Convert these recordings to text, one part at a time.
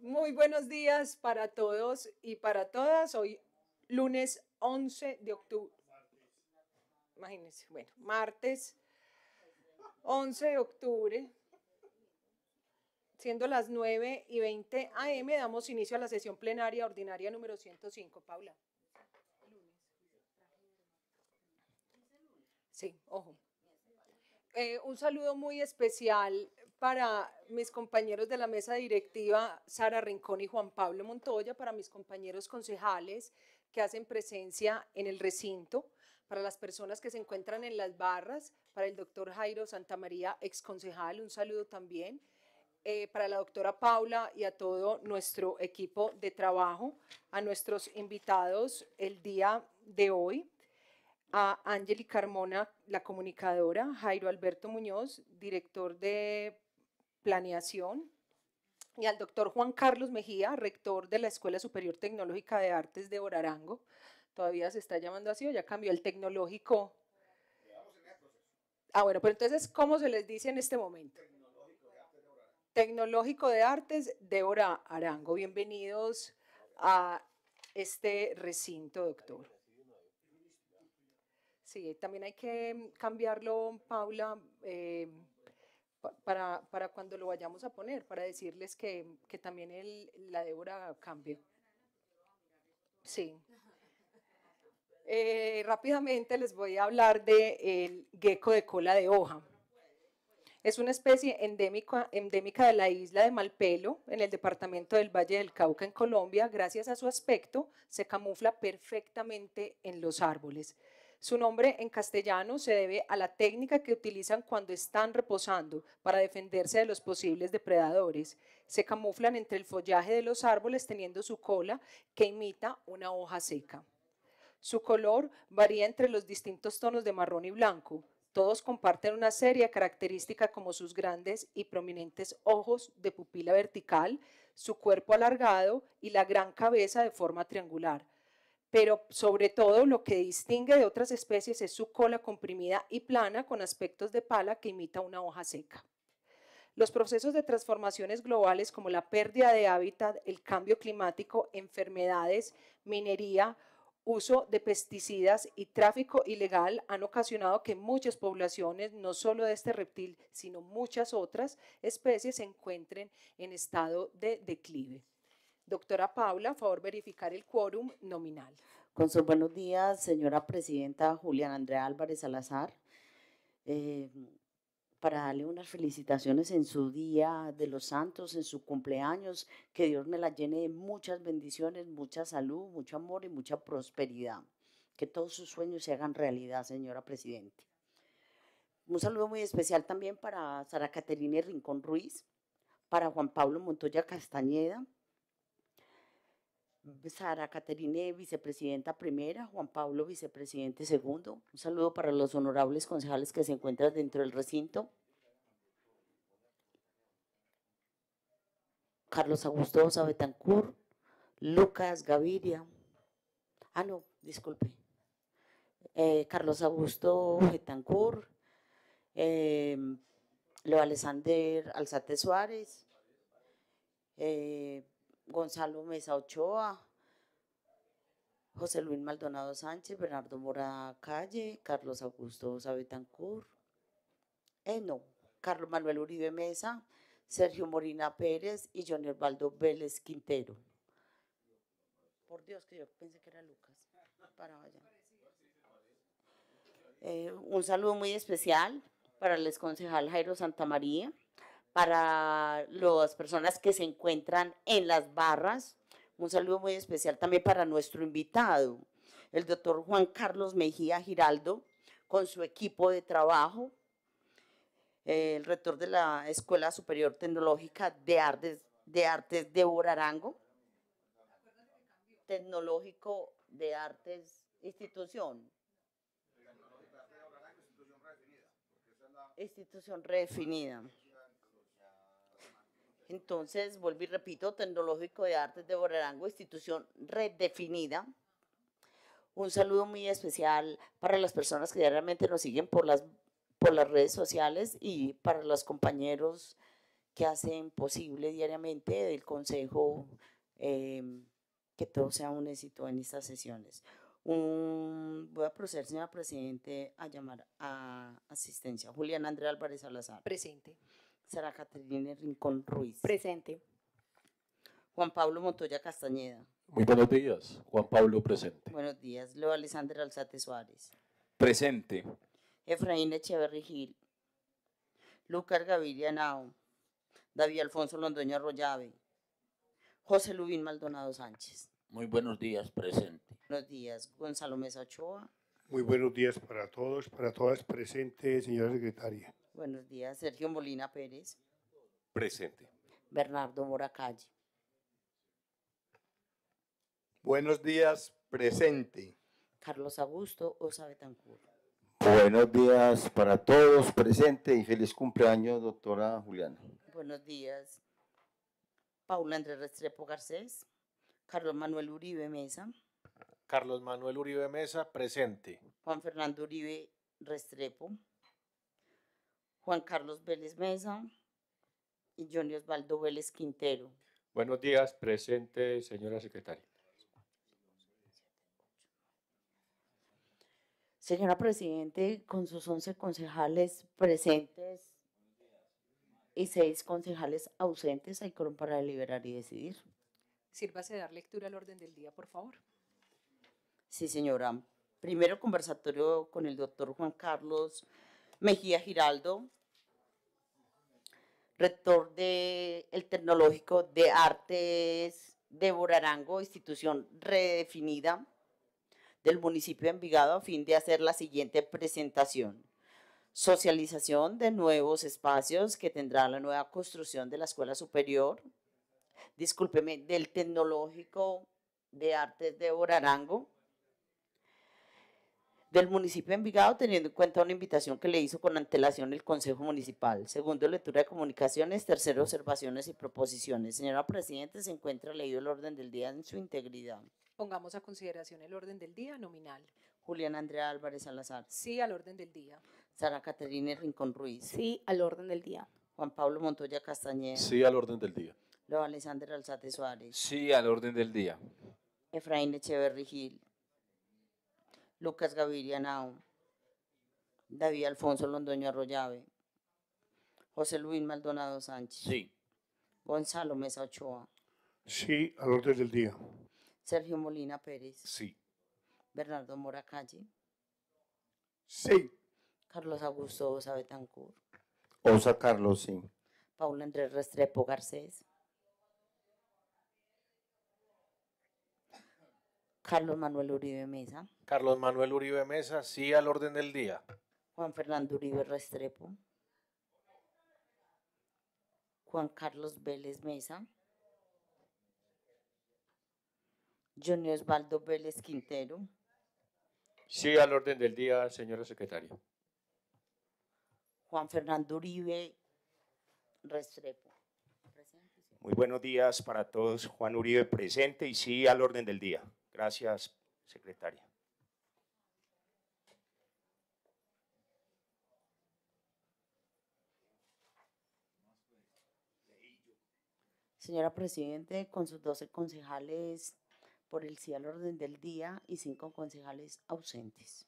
Muy buenos días para todos y para todas. Hoy lunes 11 de octubre. Imagínense, bueno, martes 11 de octubre. Siendo las 9 y 20 AM, damos inicio a la sesión plenaria ordinaria número 105. Paula. Sí, ojo. Eh, un saludo muy especial para mis compañeros de la mesa directiva, Sara Rincón y Juan Pablo Montoya, para mis compañeros concejales que hacen presencia en el recinto, para las personas que se encuentran en las barras, para el doctor Jairo Santamaría, exconcejal, un saludo también, eh, para la doctora Paula y a todo nuestro equipo de trabajo, a nuestros invitados el día de hoy, a Angeli Carmona, la comunicadora, Jairo Alberto Muñoz, director de planeación, y al doctor Juan Carlos Mejía, rector de la Escuela Superior Tecnológica de Artes de Orarango. Todavía se está llamando así o ya cambió el tecnológico. Ah, bueno, pero entonces, ¿cómo se les dice en este momento? Tecnológico de Artes de Orarango. Bienvenidos a este recinto, doctor. Sí, también hay que cambiarlo, Paula. Eh, para, para, cuando lo vayamos a poner, para decirles que, también el, la deuda cambia. Sí. Eh, rápidamente les voy a hablar del el gecko de cola de hoja. Es una especie endémica, endémica de la isla de Malpelo, en el departamento del Valle del Cauca, en Colombia. Gracias a su aspecto, se camufla perfectamente en los árboles. Su nombre en castellano se debe a la técnica que utilizan cuando están reposando para defenderse de los posibles depredadores. Se camuflan entre el follaje de los árboles teniendo su cola que imita una hoja seca. Su color varía entre los distintos tonos de marrón y blanco. Todos comparten una serie característica como sus grandes y prominentes ojos de pupila vertical, su cuerpo alargado y la gran cabeza de forma triangular pero sobre todo lo que distingue de otras especies es su cola comprimida y plana con aspectos de pala que imita una hoja seca. Los procesos de transformaciones globales como la pérdida de hábitat, el cambio climático, enfermedades, minería, uso de pesticidas y tráfico ilegal han ocasionado que muchas poblaciones, no solo de este reptil, sino muchas otras especies, se encuentren en estado de declive. Doctora Paula, a favor verificar el quórum nominal. Con sus buenos días, señora presidenta Julián Andrea Álvarez Salazar. Eh, para darle unas felicitaciones en su día de los santos, en su cumpleaños, que Dios me la llene de muchas bendiciones, mucha salud, mucho amor y mucha prosperidad. Que todos sus sueños se hagan realidad, señora presidenta. Un saludo muy especial también para Sara y Rincón Ruiz, para Juan Pablo Montoya Castañeda, Sara Caterine, vicepresidenta primera, Juan Pablo, vicepresidente segundo. Un saludo para los honorables concejales que se encuentran dentro del recinto. Carlos Augusto Osa Lucas Gaviria. Ah, no, disculpe. Eh, Carlos Augusto Betancourt, em, Leo Alexander Alzate Suárez, eh, Gonzalo Mesa Ochoa, José Luis Maldonado Sánchez, Bernardo Mora Calle, Carlos Augusto Sabetancur, eh, no, Carlos Manuel Uribe Mesa, Sergio Morina Pérez y John Herbaldo Vélez Quintero. Por Dios, que yo pensé que era Lucas. Eh, un saludo muy especial para el exconcejal Jairo Santa María para las personas que se encuentran en las barras. Un saludo muy especial también para nuestro invitado, el doctor Juan Carlos Mejía Giraldo, con su equipo de trabajo, el rector de la Escuela Superior Tecnológica de Artes de, Artes de Borarango, Tecnológico de Artes Institución. Institución redefinida. Entonces, vuelvo y repito, Tecnológico de Artes de Borarango, institución redefinida. Un saludo muy especial para las personas que diariamente nos siguen por las, por las redes sociales y para los compañeros que hacen posible diariamente del Consejo em, que todo sea un éxito en estas sesiones. voy a proceder, señora Presidente, a llamar a asistencia. Julián Andrea Álvarez Salazar. Presente. Sara Caterina Rincón Ruiz. Presente. Juan Pablo Montoya Castañeda. Muy buenos días. Juan Pablo presente. Buenos días. Leo Alexander Alzate Suárez. Presente. Efraín Echeverri Gil. Lucas Gaviria Nao. David Alfonso Londoño Arroyave. José Lubín Maldonado Sánchez. Muy buenos días, presente. Buenos días. Gonzalo Mesa Ochoa. Muy buenos días para todos, para todas presentes, señora secretaria. Buenos días, Sergio Molina Pérez. Presente. Bernardo Moracalle. Buenos días, presente. Carlos Augusto Osa Betancur. Buenos días para todos, presente y feliz cumpleaños, doctora Juliana. Buenos días. Paula Andrés Restrepo Garcés. Carlos Manuel Uribe Mesa. Carlos Manuel Uribe Mesa, presente. Juan Fernando Uribe Restrepo. Juan Carlos Vélez Mesa y Johnny Osvaldo Vélez Quintero. Buenos días, presente, señora secretaria. Señora Presidente, con sus 11 concejales presentes y 6 concejales ausentes, hay coro para deliberar y decidir. Sírvase de dar lectura al orden del día, por favor. Sí, señora. Primero, conversatorio con el doctor Juan Carlos Mejía Giraldo, rector del Tecnológico de Artes de Borarango, institución redefinida del municipio de Envigado a fin de hacer la siguiente presentación. Socialización de nuevos espacios que tendrá la nueva construcción de la Escuela Superior, discúlpeme, del Tecnológico de Artes de Borarango, del municipio de Envigado, teniendo en cuenta una invitación que le hizo con antelación el Consejo Municipal. Segundo, lectura de comunicaciones. Tercero, observaciones y proposiciones. Señora Presidente, se encuentra leído el orden del día en su integridad. Pongamos a consideración el orden del día nominal. Julián Andrea Álvarez Salazar. Sí, al orden del día. Sara Caterina Rincón Ruiz. Sí, al orden del día. Juan Pablo Montoya Castañeda. Sí, al orden del día. Lo Alexander Alzate Suárez. Sí, al orden del día. Efraín Echeverri Gil. Lucas Gaviria Nao, David Alfonso Londoño Arroyave, José Luis Maldonado Sánchez. Sí. Gonzalo Mesa Ochoa. Sí, al orden del día. Sergio Molina Pérez. Sí. Bernardo Mora Calle. Sí. Carlos Augusto Osa Betancourt. Osa Carlos, sí. Paula Andrés Restrepo Garcés. Carlos Manuel Uribe Mesa. Carlos Manuel Uribe Mesa, sí al orden del día. Juan Fernando Uribe Restrepo. Juan Carlos Vélez Mesa. Johnny Osvaldo Vélez Quintero. Sí al orden del día, señora secretaria. Juan Fernando Uribe Restrepo. Muy buenos días para todos. Juan Uribe presente y sí al orden del día. Gracias, secretaria. Señora Presidente, con sus 12 concejales por el sí al orden del día y cinco concejales ausentes.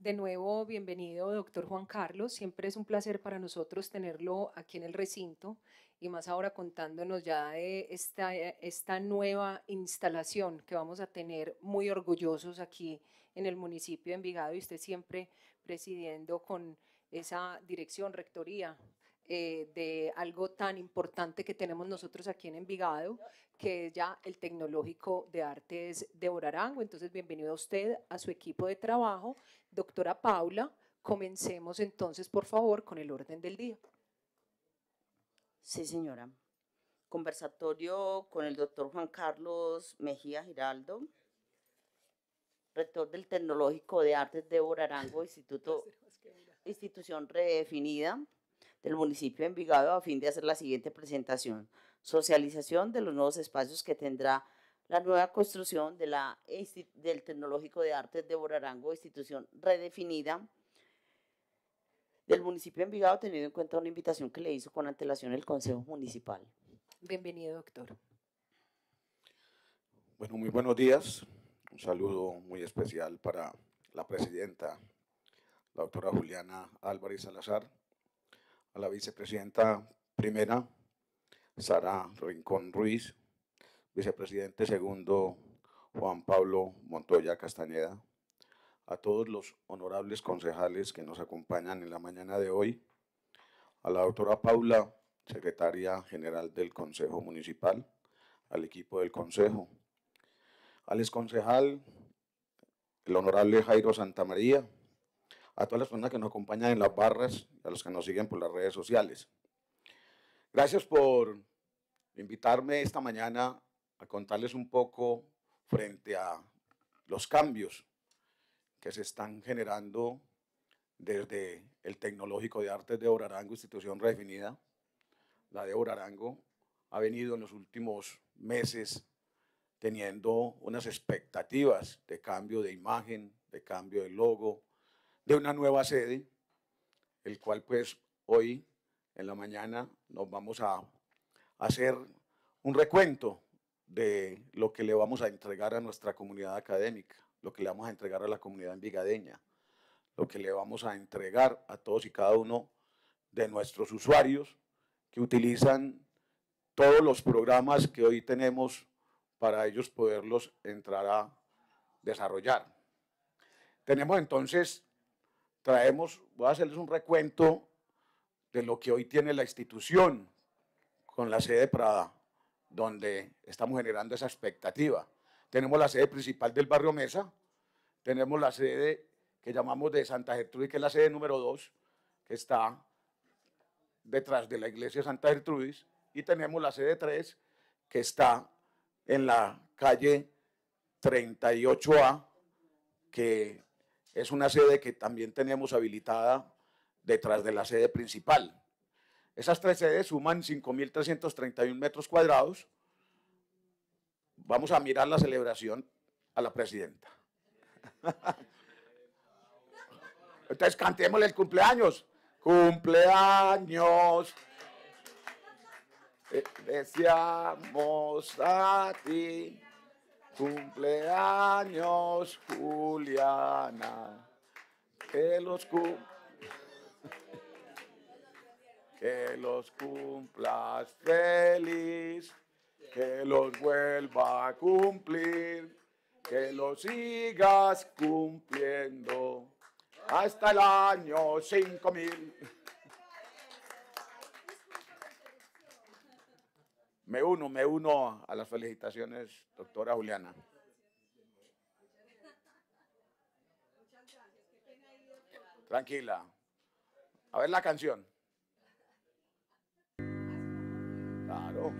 De nuevo, bienvenido, doctor Juan Carlos. Siempre es un placer para nosotros tenerlo aquí en el recinto y más ahora contándonos ya de esta, eh, esta nueva instalación que vamos a tener muy orgullosos aquí en el municipio de Envigado y usted siempre presidiendo con esa dirección, rectoría, eh, de algo tan importante que tenemos nosotros aquí en Envigado, que es ya el Tecnológico de Artes de Vorarango. Entonces, bienvenido a usted, a su equipo de trabajo. Doctora Paula, comencemos entonces, por favor, con el orden del día. Sí, señora. Conversatorio con el doctor Juan Carlos Mejía Giraldo, rector del Tecnológico de Artes de Borarango, Instituto, institución redefinida del municipio de Envigado a fin de hacer la siguiente presentación. Socialización de los nuevos espacios que tendrá la nueva construcción del Tecnológico de Artes de Borarango, institución redefinida del municipio de Envigado, teniendo en cuenta una invitación que le hizo con antelación el Consejo Municipal. Bienvenido, doctor. Bueno, muy buenos días. Un saludo muy especial para la presidenta, la doctora Juliana Álvarez Salazar, a la vicepresidenta primera, Sara Rincón Ruiz, vicepresidente segundo, Juan Pablo Montoya Castañeda, a todos los honorables concejales que nos acompañan en la mañana de hoy, a la doctora Paula, secretaria general del Consejo Municipal, al equipo del Consejo, al exconcejal, el honorable Jairo Santamaría, a todas las personas que nos acompañan en las barras, a los que nos siguen por las redes sociales. Gracias por invitarme esta mañana a contarles un poco frente a los cambios que se están generando desde el Tecnológico de Artes de Orarango, institución redefinida. La de Orarango ha venido en los últimos meses teniendo unas expectativas de cambio de imagen, de cambio de logo, de una nueva sede, el cual pues hoy en la mañana nos vamos a hacer un recuento de lo que le vamos a entregar a nuestra comunidad académica, lo que le vamos a entregar a la comunidad envigadeña, lo que le vamos a entregar a todos y cada uno de nuestros usuarios que utilizan todos los programas que hoy tenemos para ellos poderlos entrar a desarrollar. Tenemos entonces traemos, voy a hacerles un recuento de lo que hoy tiene la institución con la sede Prada, donde estamos generando esa expectativa. Tenemos la sede principal del barrio Mesa, tenemos la sede que llamamos de Santa Gertrudis, que es la sede número 2, que está detrás de la iglesia Santa Gertrudis, y tenemos la sede 3, que está en la calle 38A, que es una sede que también tenemos habilitada detrás de la sede principal. Esas tres sedes suman 5.331 metros cuadrados. Vamos a mirar la celebración a la presidenta. Entonces cantémosle el cumpleaños. Cumpleaños. Eh, deseamos a ti. Cumpleaños, Juliana. Que los, cumplas feliz. Que los vuelva a cumplir. Que los sigas cumpliendo. Hasta el año mil. Me uno, me uno a las felicitaciones, doctora Juliana. Tranquila. A ver la canción. Claro.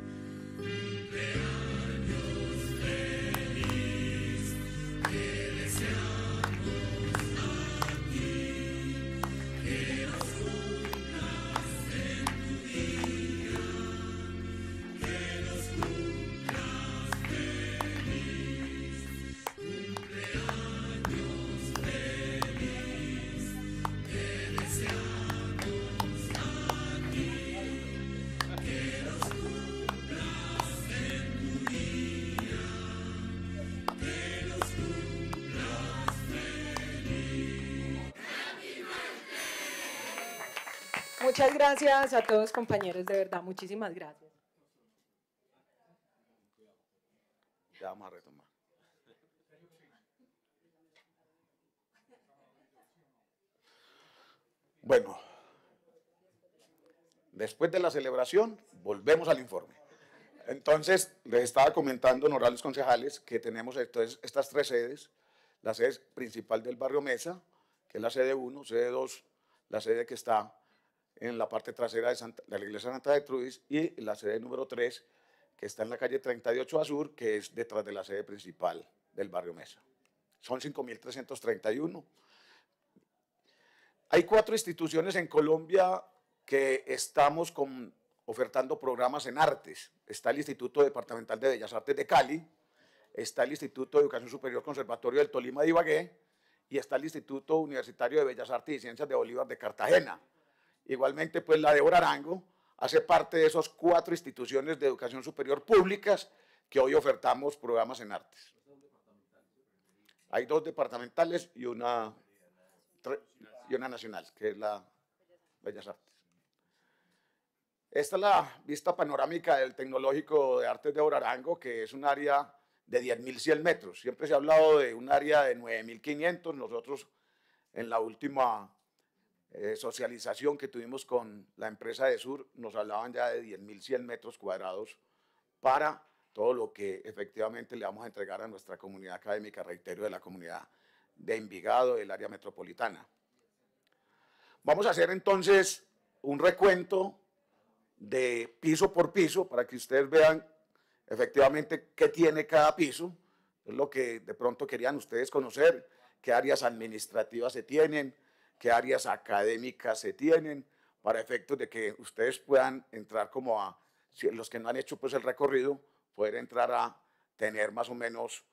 muchas gracias a todos compañeros, de verdad, muchísimas gracias. Ya vamos a retomar. Bueno, después de la celebración, volvemos al informe. Entonces, les estaba comentando, honorables concejales, que tenemos estas tres sedes, la sede principal del barrio Mesa, que es la sede 1, sede 2, la sede que está en la parte trasera de, la iglesia Santa de Trudis y la sede número 3, que está en la calle 38 Azur, que es detrás de la sede principal del barrio Mesa. Son 5.331. Hay cuatro instituciones en Colombia que estamos con, ofertando programas en artes. Está el Instituto Departamental de Bellas Artes de Cali, está el Instituto de Educación Superior Conservatorio del Tolima de Ibagué y está el Instituto Universitario de Bellas Artes y Ciencias de Bolívar de Cartagena. Igualmente, pues la de Orarango hace parte de esas cuatro instituciones de educación superior públicas que hoy ofertamos programas en artes. Hay dos departamentales y una, y una nacional, que es la Bellas Artes. Esta es la vista panorámica del Tecnológico de Artes de Orarango, que es un área de 10.100 metros. Siempre se ha hablado de un área de 9.500. Nosotros en la última eh, socialización que tuvimos con la empresa de Sur, nos hablaban ya de 10.100 metros cuadrados para todo lo que efectivamente le vamos a entregar a nuestra comunidad académica, reitero, de la comunidad de Envigado, del área metropolitana. Vamos a hacer entonces un recuento de piso por piso para que ustedes vean efectivamente qué tiene cada piso, es lo que de pronto querían ustedes conocer, qué áreas administrativas se tienen, qué áreas académicas se tienen para efectos de que ustedes puedan entrar como a, los que no han hecho pues el recorrido, poder entrar a tener más o menos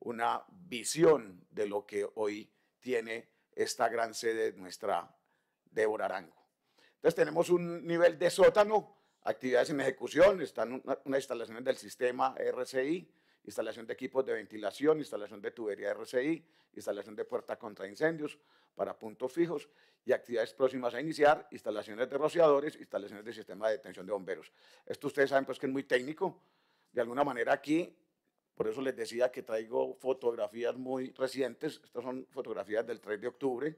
una visión de lo que hoy tiene esta gran sede nuestra de Borarango. Entonces tenemos un nivel de sótano, actividades en ejecución, están unas instalaciones del sistema RCI, instalación de equipos de ventilación, instalación de tubería RCI, instalación de puerta contra incendios para puntos fijos y actividades próximas a iniciar, instalaciones de rociadores, instalaciones de sistema de detención de bomberos. Esto ustedes saben pues que es muy técnico, de alguna manera aquí, por eso les decía que traigo fotografías muy recientes, estas son fotografías del 3 de octubre,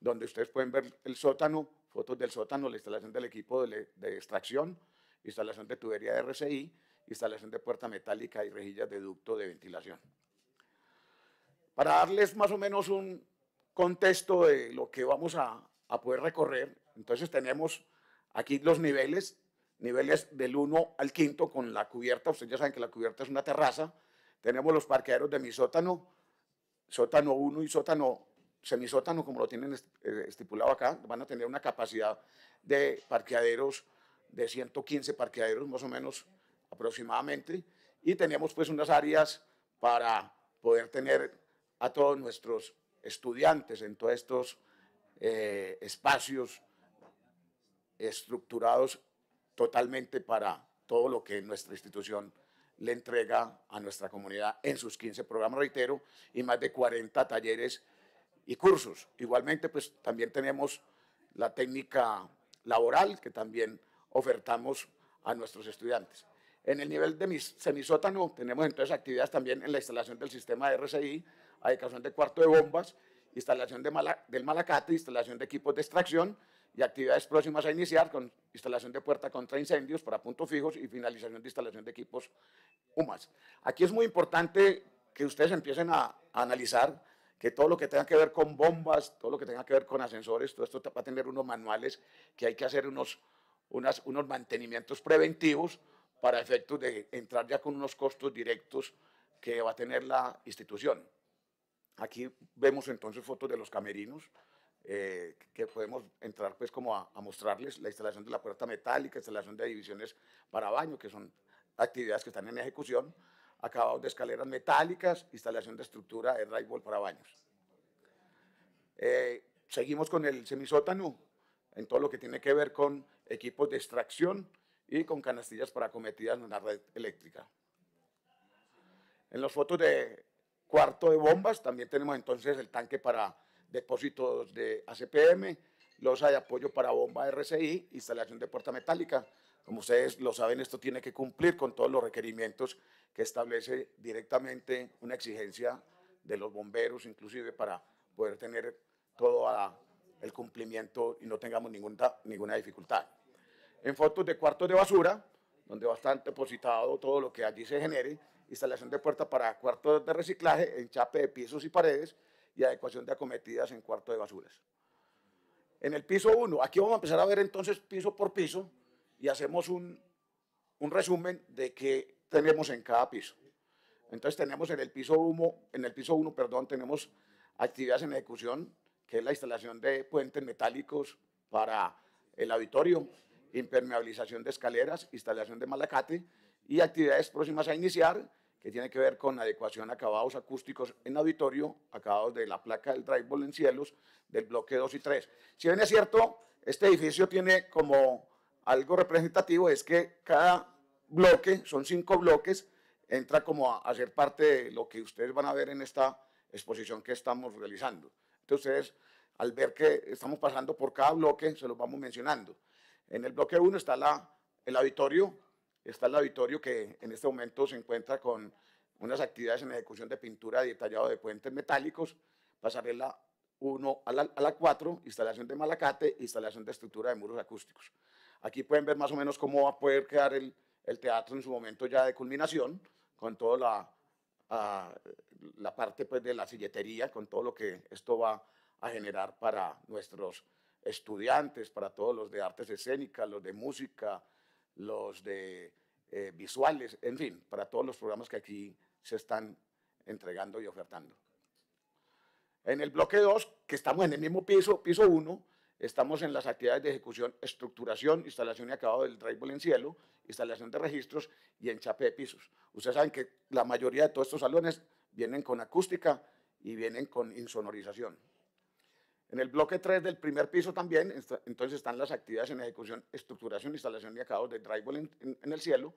donde ustedes pueden ver el sótano, fotos del sótano, la instalación del equipo de, de extracción, instalación de tubería de RCI, instalación de puerta metálica y rejillas de ducto de ventilación. Para darles más o menos un contexto de lo que vamos a, poder recorrer, entonces tenemos aquí los niveles, niveles del 1 al 5 con la cubierta, ustedes ya saben que la cubierta es una terraza, tenemos los parqueaderos de mi sótano, sótano 1 y sótano semisótano, como lo tienen eh, estipulado acá, van a tener una capacidad de parqueaderos de 115 parqueaderos más o menos aproximadamente, y tenemos pues unas áreas para poder tener a todos nuestros estudiantes en todos estos eh, espacios estructurados totalmente para todo lo que nuestra institución le entrega a nuestra comunidad en sus 15 programas, reitero, y más de 40 talleres y cursos. Igualmente, pues también tenemos la técnica laboral que también ofertamos a nuestros estudiantes. En el nivel de semisótano tenemos entonces actividades también en la instalación del sistema de RCI, adecuación de cuarto de bombas, instalación del malacate, instalación de equipos de extracción y actividades próximas a iniciar con instalación de puerta contra incendios para puntos fijos y finalización de instalación de equipos UMAS. Aquí es muy importante que ustedes empiecen a, analizar que todo lo que tenga que ver con bombas, todo lo que tenga que ver con ascensores, todo esto va a tener unos manuales que hay que hacer unos, unas, unos mantenimientos preventivos para efectos de entrar ya con unos costos directos que va a tener la institución. Aquí vemos entonces fotos de los camerinos, eh, que podemos entrar pues como a, mostrarles la instalación de la puerta metálica, instalación de divisiones para baños que son actividades que están en ejecución, acabados de escaleras metálicas, instalación de estructura de drywall para baños. Eh, seguimos con el semisótano, en todo lo que tiene que ver con equipos de extracción, y con canastillas para acometidas en la red eléctrica. En los fotos de cuarto de bombas también tenemos entonces el tanque para depósitos de ACPM, losa de apoyo para bomba RCI, instalación de puerta metálica. Como ustedes lo saben, esto tiene que cumplir con todos los requerimientos que establece directamente una exigencia de los bomberos, inclusive para poder tener todo el cumplimiento y no tengamos ninguna, ninguna dificultad en fotos de cuartos de basura, donde va a estar depositado todo lo que allí se genere, instalación de puertas para cuartos de reciclaje, enchape de pisos y paredes y adecuación de acometidas en cuartos de basuras. En el piso 1, aquí vamos a empezar a ver entonces piso por piso y hacemos un, resumen de qué tenemos en cada piso. Entonces tenemos en el piso 1, en el piso 1, perdón, tenemos actividades en ejecución, que es la instalación de puentes metálicos para el auditorio, impermeabilización de escaleras, instalación de malacate y actividades próximas a iniciar que tiene que ver con adecuación a acabados acústicos en auditorio, acabados de la placa del drywall en cielos, del bloque 2 y 3. Si bien es cierto, este edificio tiene como algo representativo es que cada bloque, son cinco bloques, entra como a, ser parte de lo que ustedes van a ver en esta exposición que estamos realizando. Entonces, al ver que estamos pasando por cada bloque, se los vamos mencionando. En el bloque 1 está la, el auditorio, está el auditorio que en este momento se encuentra con unas actividades en ejecución de pintura y tallado de puentes metálicos, pasarela 1 a la 4, instalación de malacate, instalación de estructura de muros acústicos. Aquí pueden ver más o menos cómo va a poder quedar el, teatro en su momento ya de culminación, con toda la, la parte pues, de la silletería, con todo lo que esto va a generar para nuestros estudiantes, para todos los de artes escénicas, los de música, los de eh, visuales, en fin, para todos los programas que aquí se están entregando y ofertando. En el bloque 2, que estamos en el mismo piso, piso 1, estamos en las actividades de ejecución, estructuración, instalación y acabado del ball en cielo, instalación de registros y enchape de pisos. Ustedes saben que la mayoría de todos estos salones vienen con acústica y vienen con insonorización. En el bloque 3 del primer piso también, entonces están las actividades en ejecución, estructuración, instalación y acabados de drywall en, el cielo,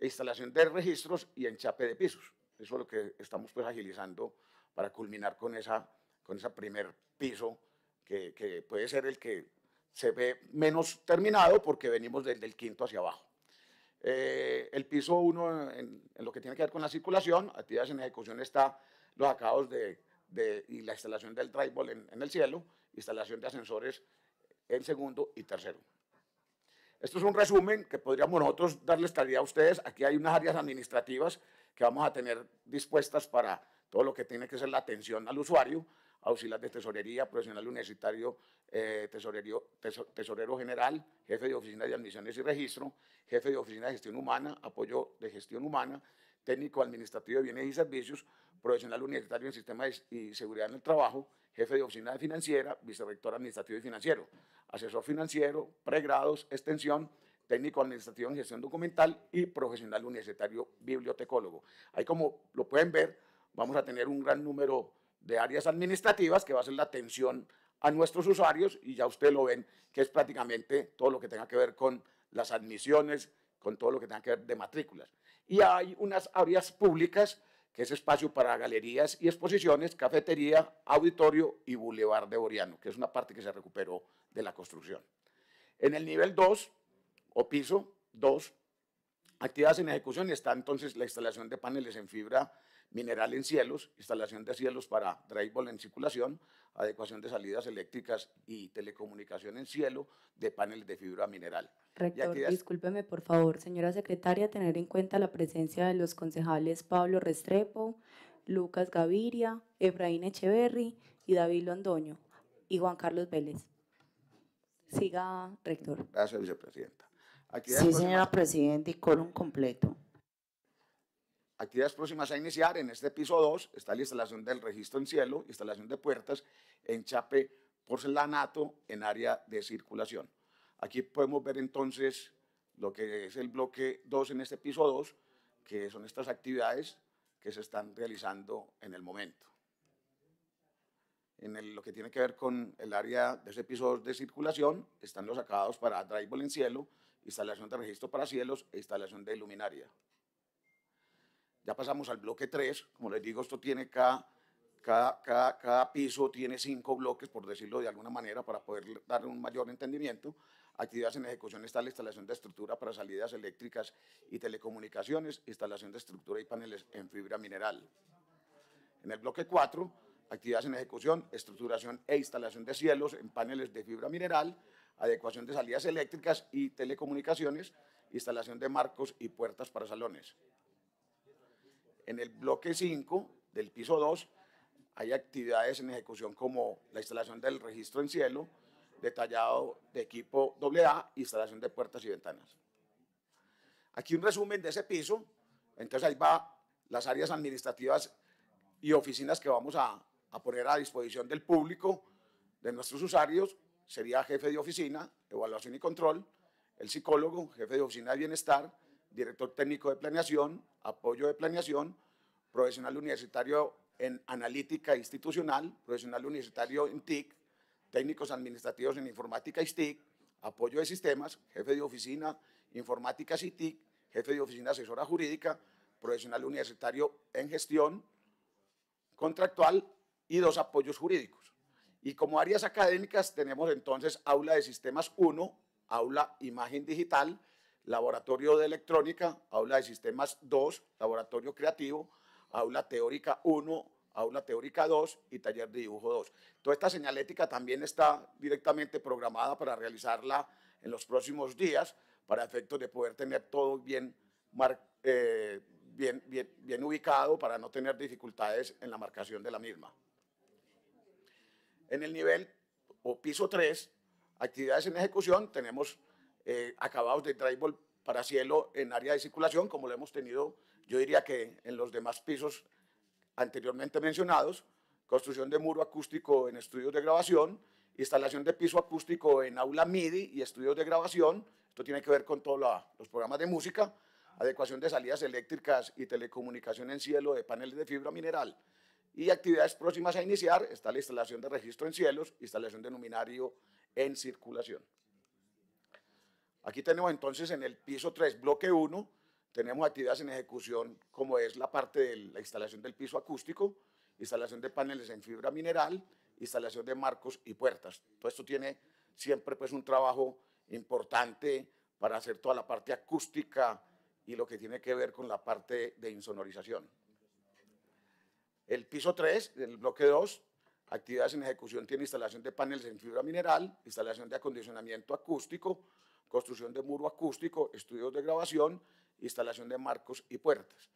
instalación de registros y enchape de pisos. Eso es lo que estamos pues agilizando para culminar con esa, con ese primer piso que, que puede ser el que se ve menos terminado porque venimos desde el quinto hacia abajo. Eh, el piso 1 en, en lo que tiene que ver con la circulación, actividades en ejecución está los acabados de y la instalación del drywall en, en el cielo, instalación de ascensores en segundo y tercero. Esto es un resumen que podríamos nosotros darles tarea a ustedes. Aquí hay unas áreas administrativas que vamos a tener dispuestas para todo lo que tiene que ser la atención al usuario, auxiliar de tesorería, profesional universitario, eh, tesorero general, jefe de oficina de admisiones y registro, jefe de oficina de gestión humana, apoyo de gestión humana, técnico administrativo de bienes y servicios, profesional universitario en sistema y seguridad en el trabajo, jefe de oficina de financiera, vicerrector administrativo y financiero, asesor financiero, pregrados, extensión, técnico administrativo en gestión documental y profesional universitario bibliotecólogo. Ahí como lo pueden ver, vamos a tener un gran número de áreas administrativas que va a ser la atención a nuestros usuarios y ya ustedes lo ven que es prácticamente todo lo que tenga que ver con las admisiones, con todo lo que tenga que ver de matrículas y hay unas áreas públicas que es espacio para galerías y exposiciones, cafetería, auditorio y bulevar de boriano, que es una parte que se recuperó de la construcción. En el nivel 2 o piso 2, actividades en ejecución está entonces la instalación de paneles en fibra mineral en cielos, instalación de cielos para drywall en circulación, adecuación de salidas eléctricas y telecomunicación en cielo de paneles de fibra mineral. Rector, discúlpeme por favor, señora secretaria, tener en cuenta la presencia de los concejales Pablo Restrepo, Lucas Gaviria, Efraín Echeverry y David Londoño y Juan Carlos Vélez. Siga, rector. Gracias, vicepresidenta. sí, señora presidenta, y con un completo. Actividades próximas a iniciar en este piso 2 está la instalación del registro en cielo, instalación de puertas, enchape porcelanato en área de circulación. Aquí podemos ver entonces lo que es el bloque 2 en este piso 2, que son estas actividades que se están realizando en el momento. En lo que tiene que ver con el área de ese piso 2 de circulación, están los acabados para drywall en cielo, instalación de registro para cielos e instalación de luminaria. Ya pasamos al bloque 3. Como les digo, esto tiene cada, cada, piso tiene cinco bloques, por decirlo de alguna manera, para poder dar un mayor entendimiento. Actividades en ejecución está la instalación de estructura para salidas eléctricas y telecomunicaciones, instalación de estructura y paneles en fibra mineral. En el bloque 4, actividades en ejecución, estructuración e instalación de cielos en paneles de fibra mineral, adecuación de salidas eléctricas y telecomunicaciones, instalación de marcos y puertas para salones. En el bloque 5 del piso 2 hay actividades en ejecución como la instalación del registro en cielo, detallado de equipo AA, instalación de puertas y ventanas. Aquí un resumen de ese piso, entonces ahí va las áreas administrativas y oficinas que vamos a, a poner a disposición del público, de nuestros usuarios, sería jefe de oficina, evaluación y control, el psicólogo, jefe de oficina de bienestar, director técnico de planeación, apoyo de planeación, profesional universitario en analítica institucional, profesional universitario en TIC, técnicos administrativos en informática y TIC, apoyo de sistemas, jefe de oficina, informática y TIC, jefe de oficina asesora jurídica, profesional universitario en gestión contractual y dos apoyos jurídicos. Y como áreas académicas tenemos entonces aula de sistemas 1, aula imagen digital, Laboratorio de electrónica, aula de sistemas 2, laboratorio creativo, aula teórica 1, aula teórica 2 y taller de dibujo 2. Toda esta señalética también está directamente programada para realizarla en los próximos días para efectos de poder tener todo bien, eh, bien, bien ubicado para no tener dificultades en la marcación de la misma. En el nivel o piso 3, actividades en ejecución, tenemos eh, acabados de drywall para cielo en área de circulación, como lo hemos tenido, yo diría que en los demás pisos anteriormente mencionados, construcción de muro acústico en estudios de grabación, instalación de piso acústico en aula MIDI y estudios de grabación, esto tiene que ver con todos los programas de música, adecuación de salidas eléctricas y telecomunicación en cielo de paneles de fibra mineral. Y actividades próximas a iniciar está la instalación de registro en cielos, instalación de luminario en circulación. Aquí tenemos entonces en el piso 3, bloque 1, tenemos actividades en ejecución como es la parte de la instalación del piso acústico, instalación de paneles en fibra mineral, instalación de marcos y puertas. Todo esto tiene siempre pues un trabajo importante para hacer toda la parte acústica y lo que tiene que ver con la parte de insonorización. El piso 3, el bloque 2, actividades en ejecución tiene instalación de paneles en fibra mineral, instalación de acondicionamiento acústico, construcción de muro acústico, estudios de grabación, instalación de marcos y puertas.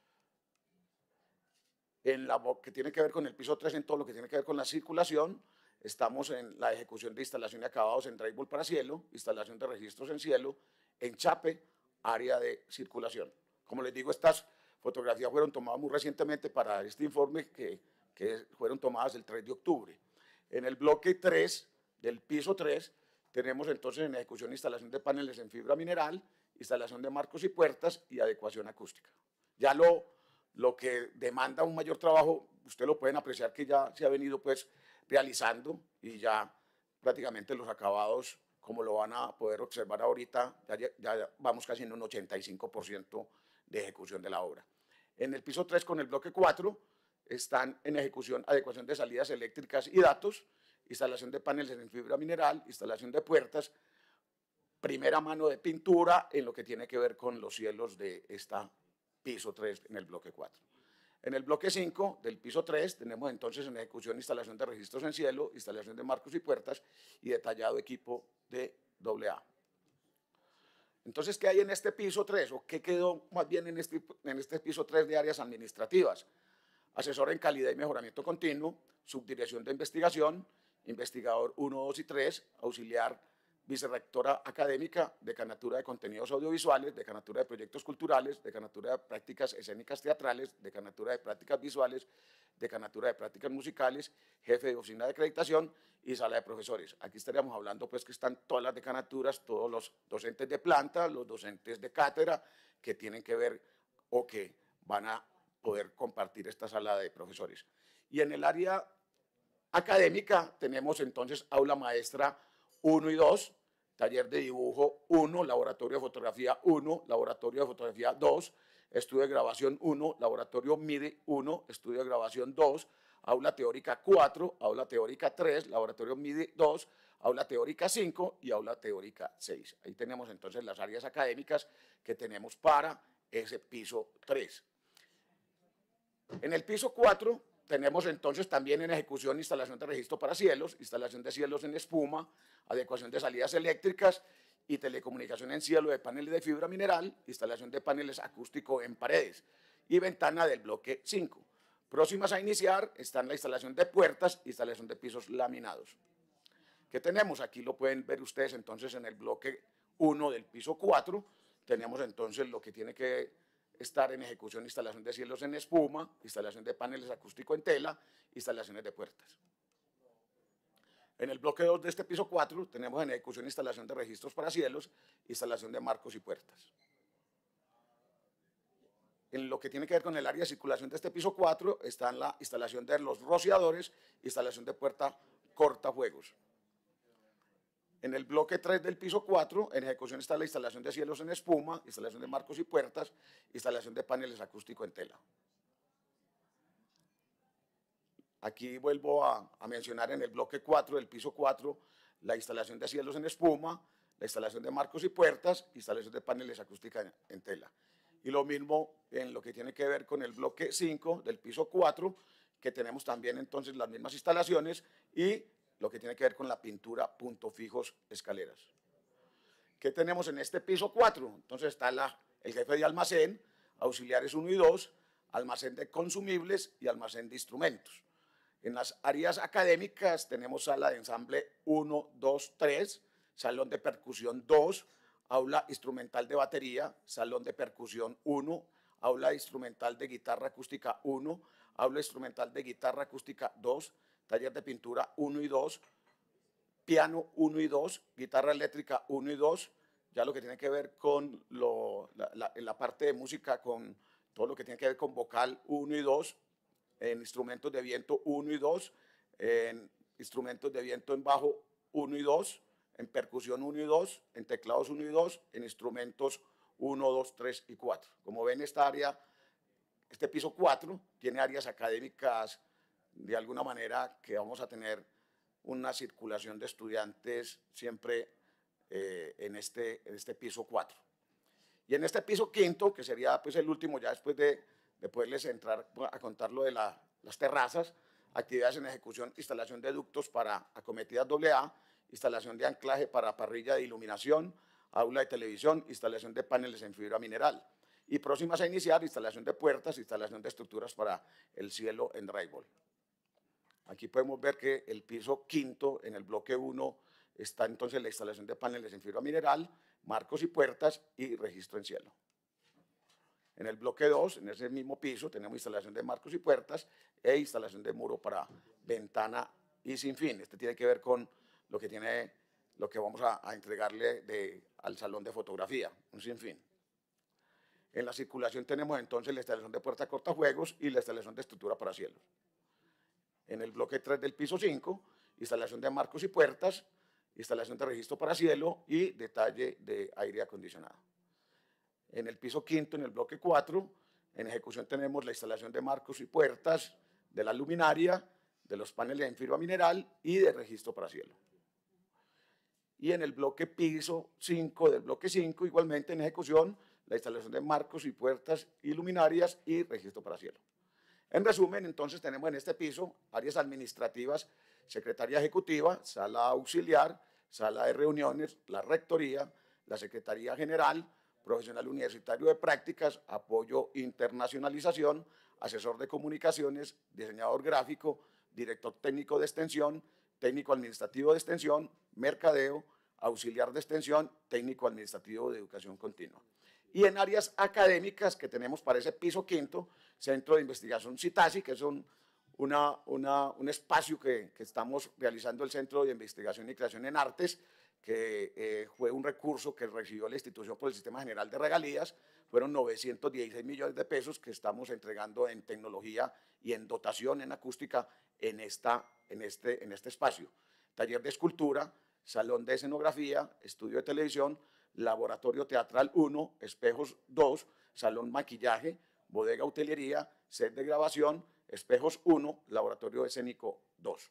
En la que tiene que ver con el piso 3, en todo lo que tiene que ver con la circulación, estamos en la ejecución de instalación de acabados en drywall para cielo, instalación de registros en cielo, en chape, área de circulación. Como les digo, estas fotografías fueron tomadas muy recientemente para este informe que, que fueron tomadas el 3 de octubre. En el bloque 3, del piso 3, tenemos entonces en ejecución instalación de paneles en fibra mineral, instalación de marcos y puertas y adecuación acústica. Ya lo, lo que demanda un mayor trabajo, ustedes lo pueden apreciar que ya se ha venido pues realizando y ya prácticamente los acabados, como lo van a poder observar ahorita, ya, ya vamos casi en un 85% de ejecución de la obra. En el piso 3 con el bloque 4 están en ejecución adecuación de salidas eléctricas y datos instalación de paneles en fibra mineral, instalación de puertas, primera mano de pintura en lo que tiene que ver con los cielos de esta piso 3 en el bloque 4. En el bloque 5 del piso 3 tenemos entonces en ejecución instalación de registros en cielo, instalación de marcos y puertas y detallado equipo de AA. Entonces, ¿qué hay en este piso 3 o qué quedó más bien en este, en este piso 3 de áreas administrativas? Asesor en calidad y mejoramiento continuo, subdirección de investigación, investigador 1, 2 y 3, auxiliar vicerrectora académica, decanatura de contenidos audiovisuales, decanatura de proyectos culturales, decanatura de prácticas escénicas teatrales, decanatura de prácticas visuales, decanatura de prácticas musicales, jefe de oficina de acreditación y sala de profesores. Aquí estaríamos hablando pues que están todas las decanaturas, todos los docentes de planta, los docentes de cátedra que tienen que ver o que van a poder compartir esta sala de profesores. Y en el área académica tenemos entonces aula maestra 1 y 2, taller de dibujo 1, laboratorio de fotografía 1, laboratorio de fotografía 2, estudio de grabación 1, laboratorio MIDI 1, estudio de grabación 2, aula teórica 4, aula teórica 3, laboratorio MIDI 2, aula teórica 5 y aula teórica 6. Ahí tenemos entonces las áreas académicas que tenemos para ese piso 3. En el piso 4 tenemos entonces también en ejecución instalación de registro para cielos, instalación de cielos en espuma, adecuación de salidas eléctricas y telecomunicación en cielo de paneles de fibra mineral, instalación de paneles acústico en paredes y ventana del bloque 5. Próximas a iniciar están la instalación de puertas, instalación de pisos laminados. ¿Qué tenemos? Aquí lo pueden ver ustedes entonces en el bloque 1 del piso 4. Tenemos entonces lo que tiene que estar en ejecución instalación de cielos en espuma, instalación de paneles acústico en tela, instalaciones de puertas. En el bloque 2 de este piso 4 tenemos en ejecución instalación de registros para cielos, instalación de marcos y puertas. En lo que tiene que ver con el área de circulación de este piso 4 está la instalación de los rociadores, instalación de puerta cortafuegos. En el bloque 3 del piso 4, en ejecución está la instalación de cielos en espuma, instalación de marcos y puertas, instalación de paneles acústicos en tela. Aquí vuelvo a, mencionar en el bloque 4 del piso 4 la instalación de cielos en espuma, la instalación de marcos y puertas, instalación de paneles acústicos en, en tela. Y lo mismo en lo que tiene que ver con el bloque 5 del piso 4, que tenemos también entonces las mismas instalaciones y lo que tiene que ver con la pintura, punto fijos, escaleras. ¿Qué tenemos en este piso 4? Entonces está el jefe de almacén, auxiliares 1 y 2, almacén de consumibles y almacén de instrumentos. En las áreas académicas tenemos sala de ensamble 1, 2, 3, salón de percusión 2, aula instrumental de batería, salón de percusión 1, aula instrumental de guitarra acústica 1, aula instrumental de guitarra acústica 2, taller de pintura 1 y 2, piano 1 y 2, guitarra eléctrica 1 y 2, ya lo que tiene que ver con lo, la, la, parte de música, con todo lo que tiene que ver con vocal 1 y 2, en instrumentos de viento 1 y 2, en instrumentos de viento en bajo 1 y 2, en percusión 1 y 2, en teclados 1 y 2, en instrumentos 1, 2, 3 y 4. Como ven, esta área, este piso 4, tiene áreas académicas de alguna manera que vamos a tener una circulación de estudiantes siempre eh, este, en, este, piso 4. Y en este piso quinto, que sería pues el último ya después de, poderles entrar a contar lo de las terrazas, actividades en ejecución, instalación de ductos para acometidas AA, instalación de anclaje para parrilla de iluminación, aula de televisión, instalación de paneles en fibra mineral. Y próximas a iniciar, instalación de puertas, instalación de estructuras para el cielo en drywall. Aquí podemos ver que el piso quinto en el bloque 1 está entonces la instalación de paneles en fibra mineral, marcos y puertas y registro en cielo. En el bloque 2, en ese mismo piso, tenemos instalación de marcos y puertas e instalación de muro para ventana y sin fin. Este tiene que ver con lo que, tiene, lo que vamos a, entregarle al salón de fotografía, un sin fin. En la circulación tenemos entonces la instalación de puertas cortajuegos y la instalación de estructura para cielos en el bloque 3 del piso 5, instalación de marcos y puertas, instalación de registro para cielo y detalle de aire acondicionado. En el piso 5, en el bloque 4, en ejecución tenemos la instalación de marcos y puertas, de la luminaria, de los paneles en fibra mineral y de registro para cielo. Y en el bloque piso 5 del bloque 5, igualmente en ejecución, la instalación de marcos y puertas y luminarias y registro para cielo. En resumen, entonces tenemos en este piso áreas administrativas, secretaría ejecutiva, sala auxiliar, sala de reuniones, la rectoría, la secretaría general, profesional universitario de prácticas, apoyo internacionalización, asesor de comunicaciones, diseñador gráfico, director técnico de extensión, técnico administrativo de extensión, mercadeo, auxiliar de extensión, técnico administrativo de educación continua y en áreas académicas que tenemos para ese piso quinto, Centro de Investigación CITASI, que es un, un espacio que, que, estamos realizando el Centro de Investigación y Creación en Artes, que eh, fue un recurso que recibió la institución por el Sistema General de Regalías, fueron 916 millones de pesos que estamos entregando en tecnología y en dotación en acústica en, esta, en, este, en este espacio. Taller de escultura, salón de escenografía, estudio de televisión, Laboratorio Teatral 1, Espejos 2, Salón Maquillaje, Bodega Hotelería, Set de Grabación, Espejos 1, Laboratorio Escénico 2.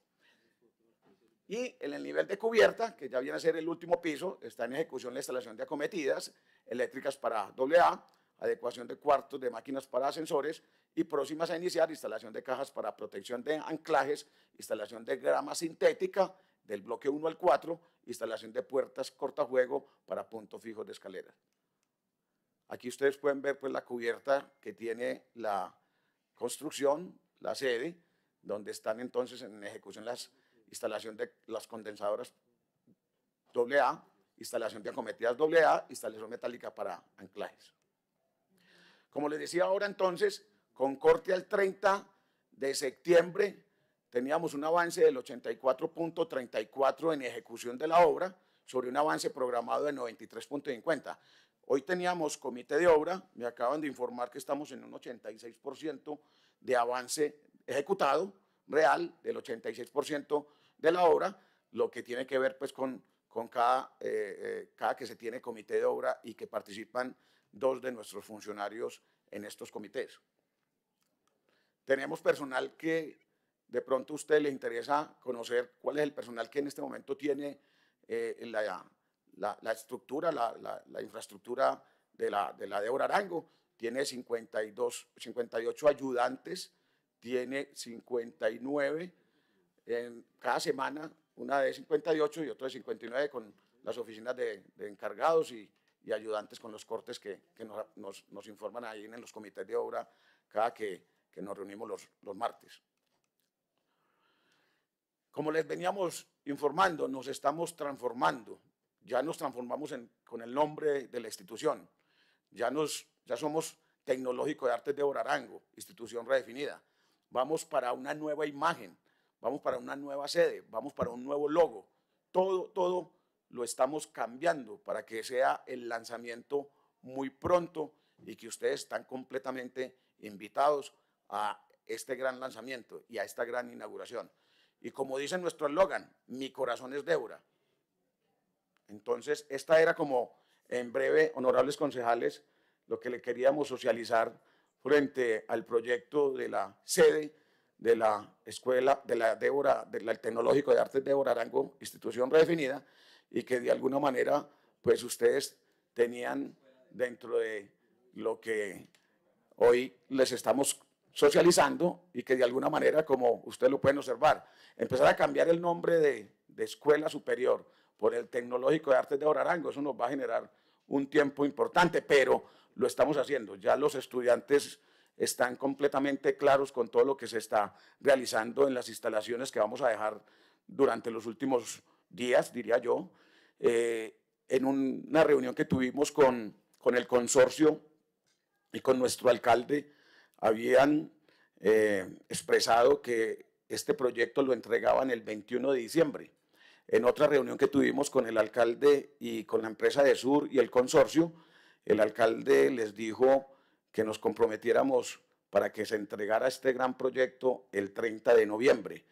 Y en el nivel de cubierta, que ya viene a ser el último piso, está en ejecución la instalación de acometidas eléctricas para AA, adecuación de cuartos de máquinas para ascensores y próximas a iniciar instalación de cajas para protección de anclajes, instalación de grama sintética del bloque 1 al 4, instalación de puertas cortafuego para puntos fijos de escaleras. Aquí ustedes pueden ver pues, la cubierta que tiene la construcción, la sede, donde están entonces en ejecución las instalación de las condensadoras AA, instalación de acometidas AA, instalación metálica para anclajes. Como les decía ahora entonces, con corte al 30 de septiembre teníamos un avance del 84.34 en ejecución de la obra sobre un avance programado de 93.50. Hoy teníamos comité de obra, me acaban de informar que estamos en un 86% de avance ejecutado real del 86% de la obra, lo que tiene que ver pues con, con cada, eh, eh, cada que se tiene comité de obra y que participan dos de nuestros funcionarios en estos comités. Tenemos personal que de pronto a usted le interesa conocer cuál es el personal que en este momento tiene eh, la, la, estructura, la, infraestructura de la, de la Arango. Tiene 52, 58 ayudantes, tiene 59 en cada semana, una de 58 y otra de 59 con las oficinas de, encargados y, ayudantes con los cortes que, nos, informan ahí en los comités de obra cada que, que nos reunimos los, los martes. Como les veníamos informando, nos estamos transformando. Ya nos transformamos con el nombre de la institución. Ya, nos, ya somos Tecnológico de Artes de Borarango, institución redefinida. Vamos para una nueva imagen, vamos para una nueva sede, vamos para un nuevo logo. Todo, todo lo estamos cambiando para que sea el lanzamiento muy pronto y que ustedes están completamente invitados a este gran lanzamiento y a esta gran inauguración. Y como dice nuestro eslogan, mi corazón es Débora. Entonces, esta era como, en breve, honorables concejales, lo que le queríamos socializar frente al proyecto de la sede de la escuela de la Débora, del Tecnológico de Artes Débora Arango, institución redefinida, y que de alguna manera, pues ustedes tenían dentro de lo que hoy les estamos socializando y que de alguna manera, como usted lo pueden observar, empezar a cambiar el nombre de, escuela superior por el Tecnológico de Artes de Orarango, eso nos va a generar un tiempo importante, pero lo estamos haciendo. Ya los estudiantes están completamente claros con todo lo que se está realizando en las instalaciones que vamos a dejar durante los últimos días, diría yo, eh, en una reunión que tuvimos con, con el consorcio y con nuestro alcalde habían eh, expresado que este proyecto lo entregaban el 21 de diciembre. En otra reunión que tuvimos con el alcalde y con la empresa de Sur y el consorcio, el alcalde les dijo que nos comprometiéramos para que se entregara este gran proyecto el 30 de noviembre.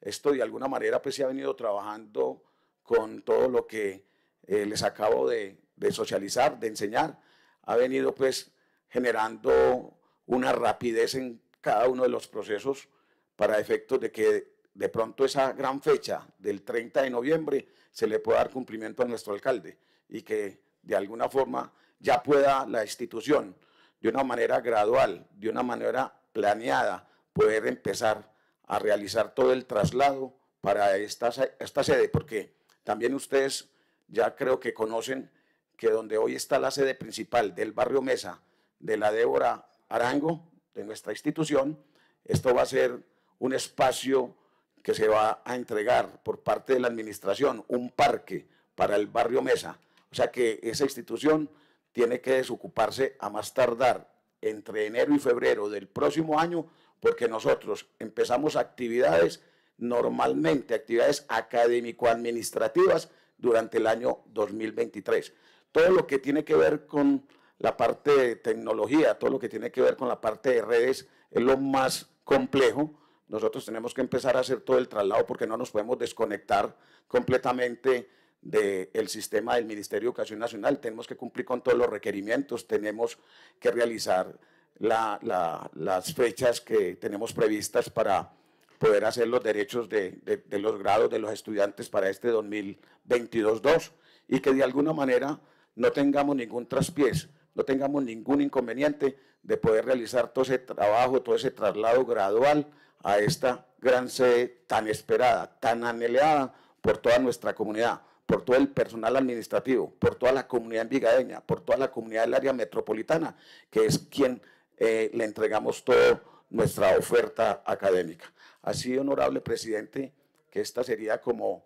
Esto de alguna manera pues se ha venido trabajando con todo lo que eh, les acabo de, de socializar, de enseñar. Ha venido pues generando una rapidez en cada uno de los procesos para efectos de que de pronto esa gran fecha del 30 de noviembre se le pueda dar cumplimiento a nuestro alcalde y que de alguna forma ya pueda la institución de una manera gradual, de una manera planeada, poder empezar a realizar todo el traslado para esta, esta sede, porque también ustedes ya creo que conocen que donde hoy está la sede principal del barrio Mesa, de la Débora Arango, de nuestra institución. Esto va a ser un espacio que se va a entregar por parte de la administración, un parque para el barrio Mesa. O sea que esa institución tiene que desocuparse a más tardar entre enero y febrero del próximo año, porque nosotros empezamos actividades normalmente, actividades académico-administrativas durante el año 2023. Todo lo que tiene que ver con la parte de tecnología, todo lo que tiene que ver con la parte de redes, es lo más complejo. Nosotros tenemos que empezar a hacer todo el traslado porque no nos podemos desconectar completamente del sistema del Ministerio de Educación Nacional. Tenemos que cumplir con todos los requerimientos, tenemos que realizar las fechas que tenemos previstas para poder hacer los derechos de, de los grados de los estudiantes para este 2022-2 y que de alguna manera no tengamos ningún traspiés no tengamos ningún inconveniente de poder realizar todo ese trabajo, todo ese traslado gradual a esta gran sede tan esperada, tan anhelada por toda nuestra comunidad, por todo el personal administrativo, por toda la comunidad envigadeña, por toda la comunidad del área metropolitana, que es quien eh, le entregamos toda nuestra oferta académica. Así, honorable presidente, que esta sería como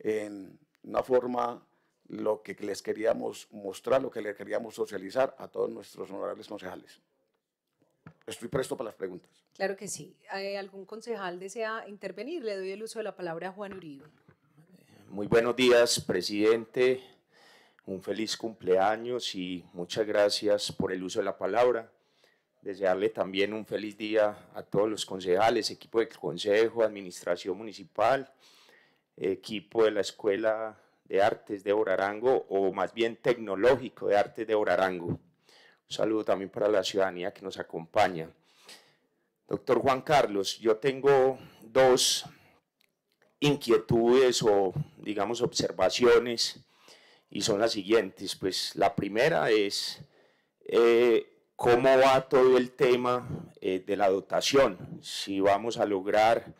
en una forma lo que les queríamos mostrar, lo que les queríamos socializar a todos nuestros honorables concejales. Estoy presto para las preguntas. Claro que sí. ¿Algún concejal desea intervenir? Le doy el uso de la palabra a Juan Uribe. Muy buenos días, presidente. Un feliz cumpleaños y muchas gracias por el uso de la palabra. Desearle también un feliz día a todos los concejales, equipo del Consejo, Administración Municipal, equipo de la Escuela de Artes de Orarango, o más bien tecnológico de Artes de Orarango. Un saludo también para la ciudadanía que nos acompaña. Doctor Juan Carlos, yo tengo dos inquietudes o, digamos, observaciones y son las siguientes. Pues la primera es eh, cómo va todo el tema eh, de la dotación, si vamos a lograr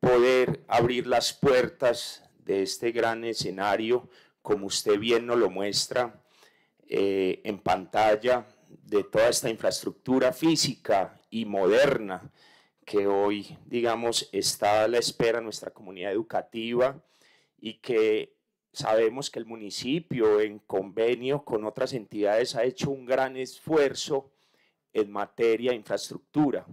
poder abrir las puertas este gran escenario, como usted bien nos lo muestra eh, en pantalla, de toda esta infraestructura física y moderna que hoy, digamos, está a la espera nuestra comunidad educativa y que sabemos que el municipio, en convenio con otras entidades, ha hecho un gran esfuerzo en materia de infraestructura.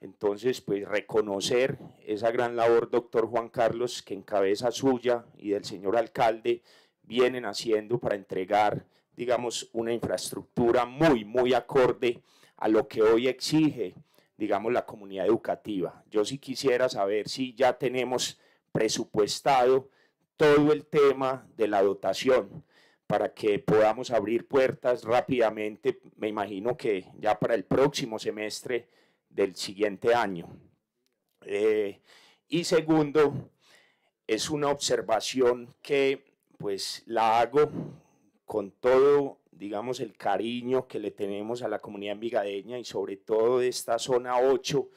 Entonces, pues reconocer esa gran labor, doctor Juan Carlos, que en cabeza suya y del señor alcalde vienen haciendo para entregar, digamos, una infraestructura muy, muy acorde a lo que hoy exige, digamos, la comunidad educativa. Yo sí quisiera saber si ya tenemos presupuestado todo el tema de la dotación para que podamos abrir puertas rápidamente, me imagino que ya para el próximo semestre del siguiente año. Eh, y segundo, es una observación que pues la hago con todo, digamos, el cariño que le tenemos a la comunidad envigadeña y sobre todo de esta zona 8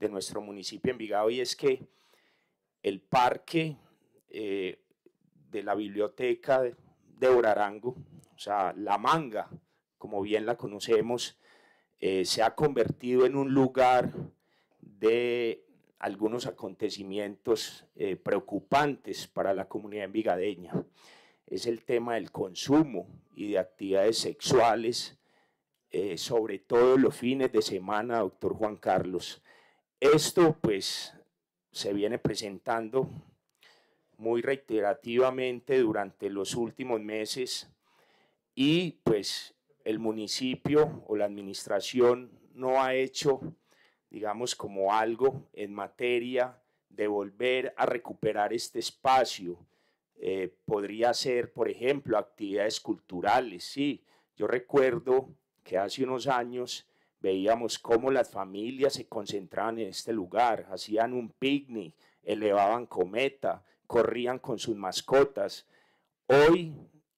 de nuestro municipio Envigado, y es que el parque eh, de la biblioteca de Orarango, o sea, La Manga, como bien la conocemos, eh, se ha convertido en un lugar de algunos acontecimientos eh, preocupantes para la comunidad envigadeña. Es el tema del consumo y de actividades sexuales, eh, sobre todo los fines de semana, doctor Juan Carlos. Esto pues se viene presentando muy reiterativamente durante los últimos meses y pues el municipio o la administración no ha hecho, digamos, como algo en materia de volver a recuperar este espacio. Eh, podría ser, por ejemplo, actividades culturales, sí. Yo recuerdo que hace unos años veíamos cómo las familias se concentraban en este lugar, hacían un picnic, elevaban cometa, corrían con sus mascotas. Hoy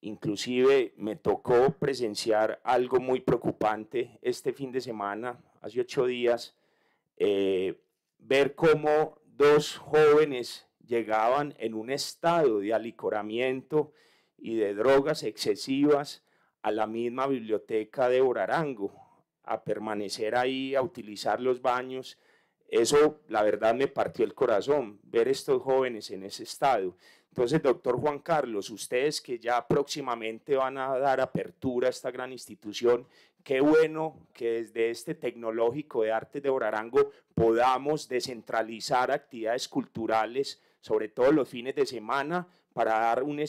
Inclusive me tocó presenciar algo muy preocupante este fin de semana, hace ocho días, eh, ver cómo dos jóvenes llegaban en un estado de alicoramiento y de drogas excesivas a la misma biblioteca de Orarango, a permanecer ahí, a utilizar los baños. Eso, la verdad, me partió el corazón, ver estos jóvenes en ese estado. Entonces, doctor Juan Carlos, ustedes que ya próximamente van a dar apertura a esta gran institución, qué bueno que desde este tecnológico de arte de Orarango podamos descentralizar actividades culturales, sobre todo los fines de semana, para dar un,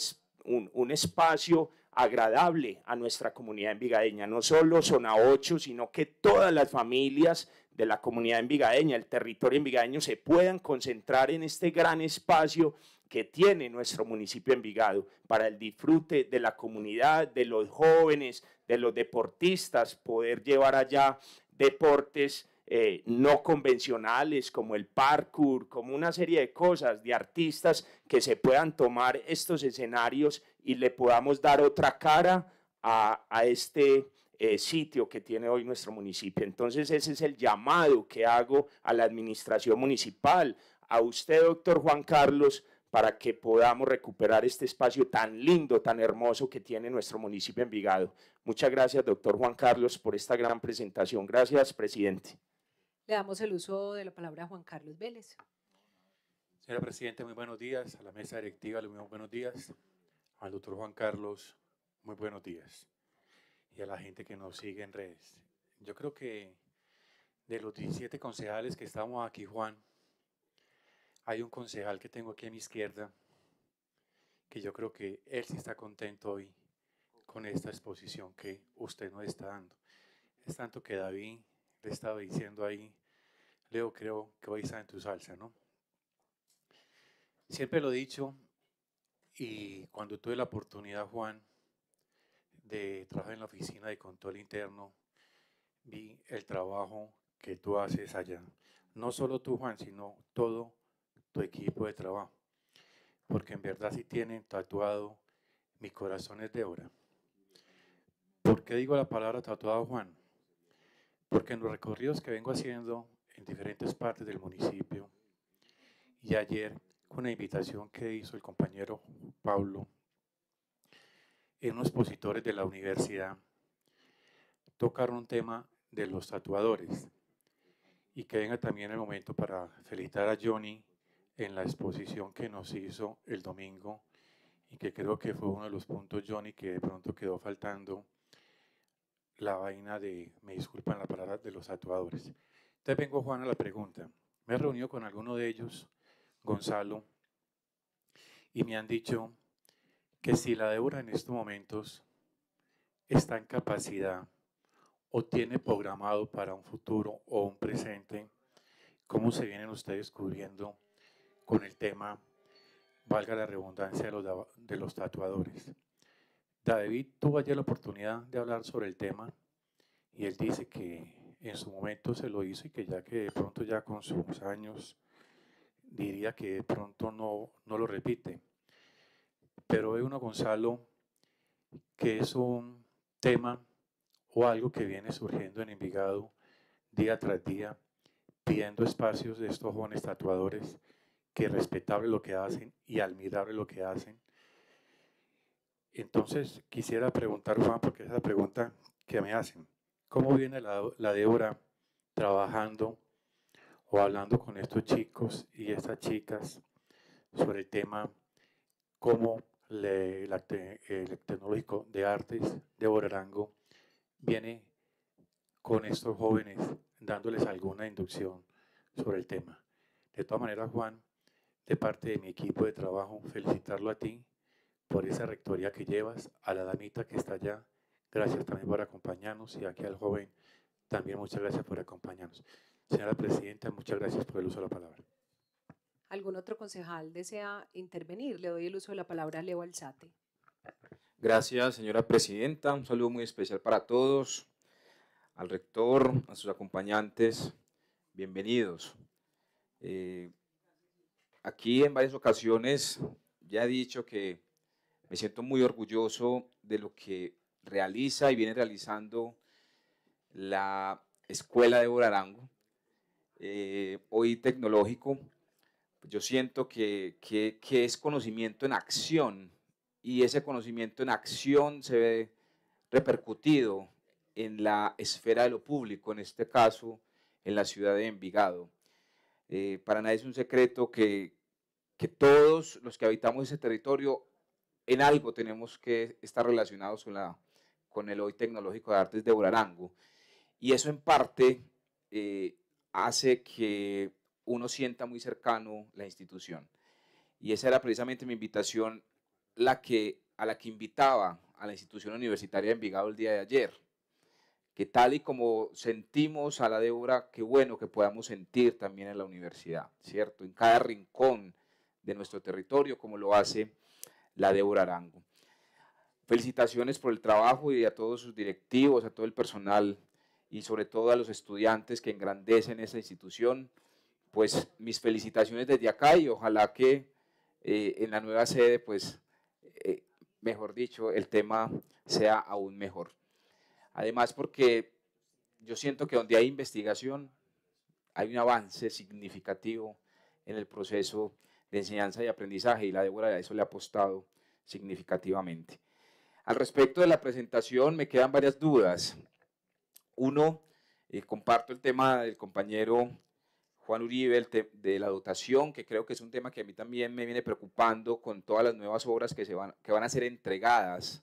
un, espacio agradable a nuestra comunidad en Vigadeña. no solo zona 8, sino que todas las familias de la comunidad envigadeña, el territorio envigadeño, se puedan concentrar en este gran espacio que tiene nuestro municipio Envigado para el disfrute de la comunidad, de los jóvenes, de los deportistas, poder llevar allá deportes eh, no convencionales como el parkour, como una serie de cosas, de artistas que se puedan tomar estos escenarios y le podamos dar otra cara a, a este eh, sitio que tiene hoy nuestro municipio. Entonces ese es el llamado que hago a la administración municipal, a usted, doctor Juan Carlos, para que podamos recuperar este espacio tan lindo, tan hermoso que tiene nuestro municipio Envigado. Muchas gracias, doctor Juan Carlos, por esta gran presentación. Gracias, presidente. Le damos el uso de la palabra a Juan Carlos Vélez. Señora presidente muy buenos días. A la mesa directiva, le damos buenos días. Al doctor Juan Carlos, muy buenos días y a la gente que nos sigue en redes. Yo creo que de los 17 concejales que estamos aquí, Juan, hay un concejal que tengo aquí a mi izquierda, que yo creo que él sí está contento hoy con esta exposición que usted nos está dando. Es tanto que David le estaba diciendo ahí, Leo, creo que hoy está en tu salsa, ¿no? Siempre lo he dicho y cuando tuve la oportunidad, Juan, de trabajar en la oficina de control interno, vi el trabajo que tú haces allá. No solo tú, Juan, sino todo tu equipo de trabajo. Porque en verdad sí tienen tatuado mi corazón es de obra. ¿Por qué digo la palabra tatuado, Juan? Porque en los recorridos que vengo haciendo en diferentes partes del municipio, y ayer con una invitación que hizo el compañero Pablo, en unos expositores de la universidad tocaron un tema de los tatuadores. Y que venga también el momento para felicitar a Johnny en la exposición que nos hizo el domingo y que creo que fue uno de los puntos, Johnny, que de pronto quedó faltando la vaina de, me disculpan la palabra, de los tatuadores. Entonces vengo, Juan, a la pregunta. Me he reunido con alguno de ellos, Gonzalo, y me han dicho, que si la Débora en estos momentos está en capacidad o tiene programado para un futuro o un presente, ¿cómo se vienen ustedes cubriendo con el tema, valga la redundancia, de los, tatuadores? David tuvo ayer la oportunidad de hablar sobre el tema y él dice que en su momento se lo hizo y que ya que de pronto ya con sus años diría que de pronto no, no lo repite pero hay uno, Gonzalo, que es un tema o algo que viene surgiendo en Envigado día tras día, pidiendo espacios de estos jóvenes tatuadores que respetable lo que hacen y admirable lo que hacen. Entonces quisiera preguntar, Juan, porque es la pregunta que me hacen, ¿cómo viene la, la Débora trabajando o hablando con estos chicos y estas chicas sobre el tema cómo el, el, Tecnológico de Artes de Borarango viene con estos jóvenes dándoles alguna inducción sobre el tema. De todas maneras, Juan, de parte de mi equipo de trabajo, felicitarlo a ti por esa rectoría que llevas, a la damita que está allá, gracias también por acompañarnos y aquí al joven también muchas gracias por acompañarnos. Señora Presidenta, muchas gracias por el uso de la palabra algún otro concejal desea intervenir, le doy el uso de la palabra a Leo Alzate. Gracias, señora presidenta. Un saludo muy especial para todos, al rector, a sus acompañantes. Bienvenidos. Eh, aquí en varias ocasiones ya he dicho que me siento muy orgulloso de lo que realiza y viene realizando la Escuela de Borarango, eh, hoy tecnológico, yo siento que, es conocimiento en acción y ese conocimiento en acción se ve repercutido en la esfera de lo público, en este caso en la ciudad de Envigado. Eh, para nadie es un secreto que, todos los que habitamos ese territorio en algo tenemos que estar relacionados con, el hoy tecnológico de artes de Urarango. Y eso en parte eh, hace que uno sienta muy cercano la institución. Y esa era precisamente mi invitación, la que, a la que invitaba a la institución universitaria de Envigado el día de ayer, que tal y como sentimos a la Débora, qué bueno que podamos sentir también en la universidad, ¿cierto? En cada rincón de nuestro territorio, como lo hace la Débora Arango. Felicitaciones por el trabajo y a todos sus directivos, a todo el personal y sobre todo a los estudiantes que engrandecen esa institución pues mis felicitaciones desde acá y ojalá que eh, en la nueva sede, pues, eh, mejor dicho, el tema sea aún mejor. Además, porque yo siento que donde hay investigación, hay un avance significativo en el proceso de enseñanza y aprendizaje y la Débora a eso le ha apostado significativamente. Al respecto de la presentación me quedan varias dudas. Uno, eh, comparto el tema del compañero Juan Uribe, el de la dotación, que creo que es un tema que a mí también me viene preocupando con todas las nuevas obras que, se van, que van a ser entregadas.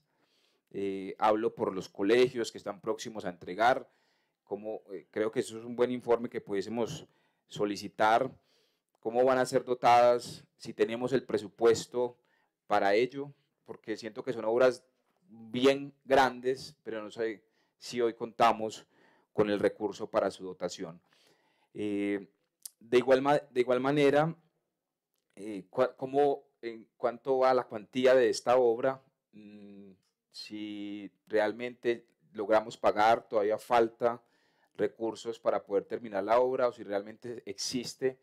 Eh, hablo por los colegios que están próximos a entregar, como, eh, creo que eso es un buen informe que pudiésemos solicitar, cómo van a ser dotadas, si tenemos el presupuesto para ello, porque siento que son obras bien grandes, pero no sé si hoy contamos con el recurso para su dotación. Eh, de igual, de igual manera, eh, en cuanto a la cuantía de esta obra, mm, si realmente logramos pagar, todavía falta recursos para poder terminar la obra o si realmente existe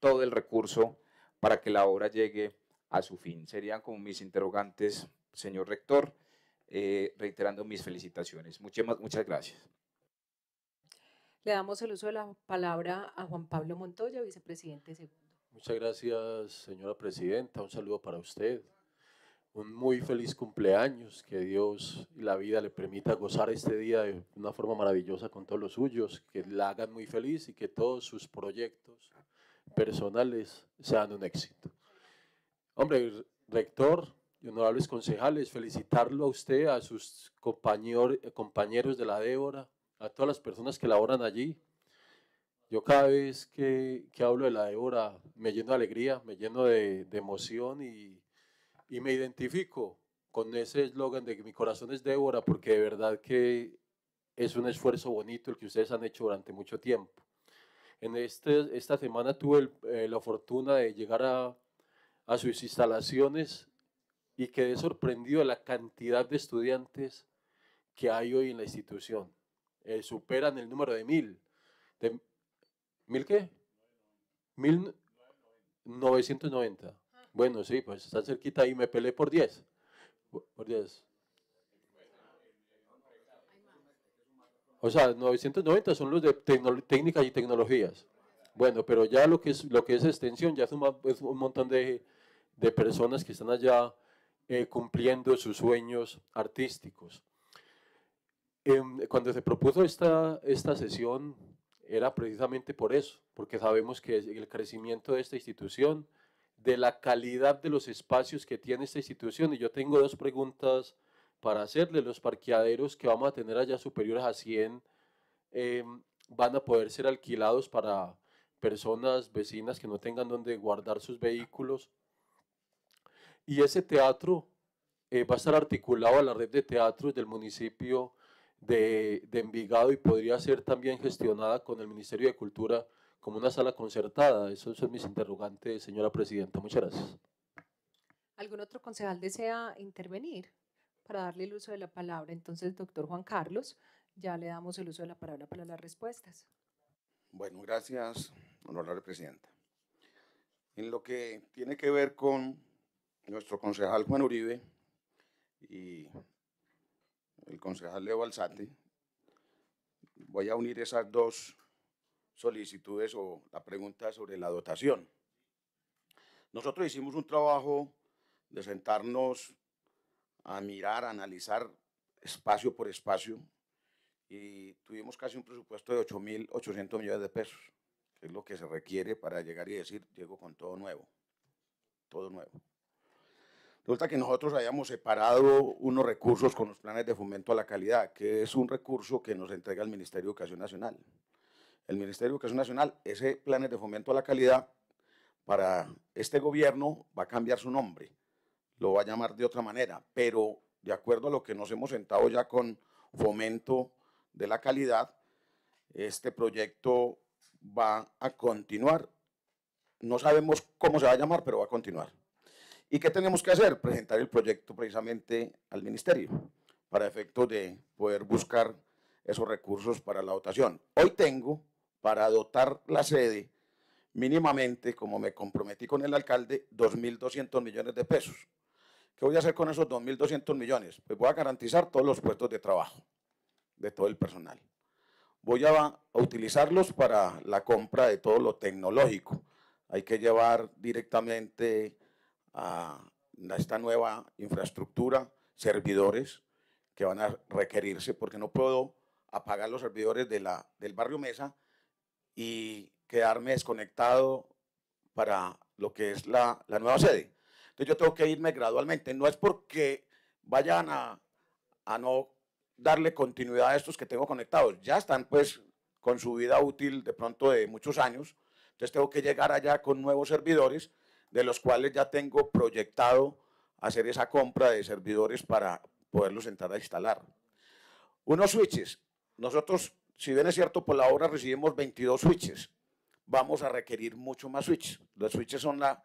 todo el recurso para que la obra llegue a su fin. Serían como mis interrogantes, señor rector, eh, reiterando mis felicitaciones. Muchas, muchas gracias. Le damos el uso de la palabra a Juan Pablo Montoya, vicepresidente segundo. Muchas gracias, señora presidenta. Un saludo para usted. Un muy feliz cumpleaños. Que Dios y la vida le permita gozar este día de una forma maravillosa con todos los suyos. Que la hagan muy feliz y que todos sus proyectos personales sean un éxito. Hombre, rector y honorables concejales, felicitarlo a usted, a sus compañeros de la Débora, a todas las personas que laboran allí. Yo cada vez que, que hablo de la Débora me lleno de alegría, me lleno de, emoción y, me identifico con ese eslogan de que mi corazón es Débora porque de verdad que es un esfuerzo bonito el que ustedes han hecho durante mucho tiempo. En este, esta semana tuve eh, la fortuna de llegar a, a sus instalaciones y quedé sorprendido de la cantidad de estudiantes que hay hoy en la institución. Eh, superan el número de mil. ¿Mil qué? Mil 990. Bueno, sí, pues están cerquita y me peleé por 10. Por diez O sea, 990 son los de técnicas y tecnologías. Bueno, pero ya lo que es, lo que es extensión, ya es un, montón de, de, personas que están allá eh, cumpliendo sus sueños artísticos. Em, cuando se propuso esta, esta sesión era precisamente por eso, porque sabemos que el crecimiento de esta institución, de la calidad de los espacios que tiene esta institución, y yo tengo dos preguntas para hacerle, los parqueaderos que vamos a tener allá superiores a 100 em, van a poder ser alquilados para personas vecinas que no tengan donde guardar sus vehículos. Y ese teatro eh, va a estar articulado a la red de teatros del municipio de, de Envigado y podría ser también gestionada con el Ministerio de Cultura como una sala concertada. Esos son mis interrogantes, señora presidenta. Muchas gracias. ¿Algún otro concejal desea intervenir para darle el uso de la palabra? Entonces, doctor Juan Carlos, ya le damos el uso de la palabra para las respuestas. Bueno, gracias, honorable presidenta. En lo que tiene que ver con nuestro concejal Juan Uribe y el concejal Leo Balsati, voy a unir esas dos solicitudes o la pregunta sobre la dotación. Nosotros hicimos un trabajo de sentarnos a mirar, a analizar espacio por espacio y tuvimos casi un presupuesto de 8.800 millones de pesos, que es lo que se requiere para llegar y decir, llego con todo nuevo, todo nuevo. Resulta que nosotros habíamos separado unos recursos con los planes de fomento a la calidad, que es un recurso que nos entrega el Ministerio de Educación Nacional. El Ministerio de Educación Nacional, ese plan de fomento a la calidad, para este gobierno va a cambiar su nombre, lo va a llamar de otra manera, pero de acuerdo a lo que nos hemos sentado ya con fomento de la calidad, este proyecto va a continuar. No sabemos cómo se va a llamar, pero va a continuar. ¿Y qué tenemos que hacer? Presentar el proyecto precisamente al ministerio para efecto de poder buscar esos recursos para la dotación. Hoy tengo para dotar la sede mínimamente, como me comprometí con el alcalde, 2.200 millones de pesos. ¿Qué voy a hacer con esos 2.200 millones? Pues voy a garantizar todos los puestos de trabajo de todo el personal. Voy a, a utilizarlos para la compra de todo lo tecnológico. Hay que llevar directamente a esta nueva infraestructura, servidores que van a requerirse, porque no puedo apagar los servidores de la, del barrio Mesa y quedarme desconectado para lo que es la, nueva sede. Entonces yo tengo que irme gradualmente. No es porque vayan a, a no darle continuidad a estos que tengo conectados. Ya están pues con su vida útil de pronto de muchos años. Entonces tengo que llegar allá con nuevos servidores de los cuales ya tengo proyectado hacer esa compra de servidores para poderlos entrar a instalar. Unos switches. Nosotros, si bien es cierto, por la hora recibimos 22 switches. Vamos a requerir mucho más switches. Los switches son la,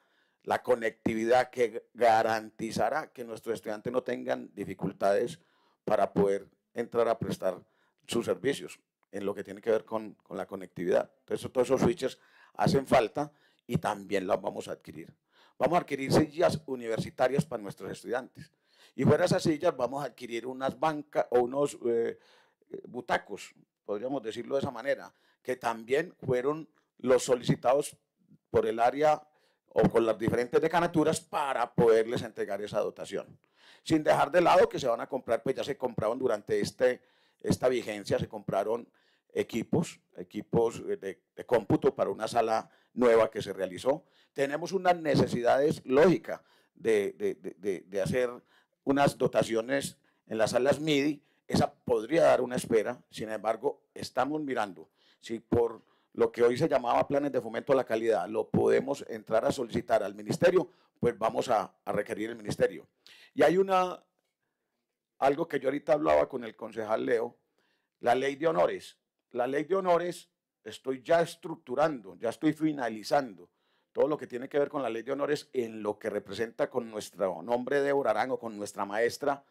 conectividad que garantizará que nuestros estudiantes no tengan dificultades para poder entrar a prestar sus servicios en lo que tiene que ver con, con la conectividad. Entonces, todos esos switches hacen falta y también las vamos a adquirir. Vamos a adquirir sillas universitarias para nuestros estudiantes. Y fuera de esas sillas vamos a adquirir unas bancas o unos eh, butacos, podríamos decirlo de esa manera, que también fueron los solicitados por el área o con las diferentes decanaturas para poderles entregar esa dotación. Sin dejar de lado que se van a comprar, pues ya se compraron durante este, esta vigencia, se compraron equipos, equipos eh, de, de cómputo para una sala nueva que se realizó. Tenemos unas necesidades lógicas de, hacer unas dotaciones en las salas MIDI, esa podría dar una espera, sin embargo, estamos mirando si por lo que hoy se llamaba planes de fomento a la calidad, lo podemos entrar a solicitar al ministerio, pues vamos a, requerir el ministerio. Y hay una, algo que yo ahorita hablaba con el concejal Leo, la ley de honores. La ley de honores estoy ya estructurando, ya estoy finalizando todo lo que tiene que ver con la ley de honores en lo que representa con nuestro nombre de Orarán o con nuestra maestra.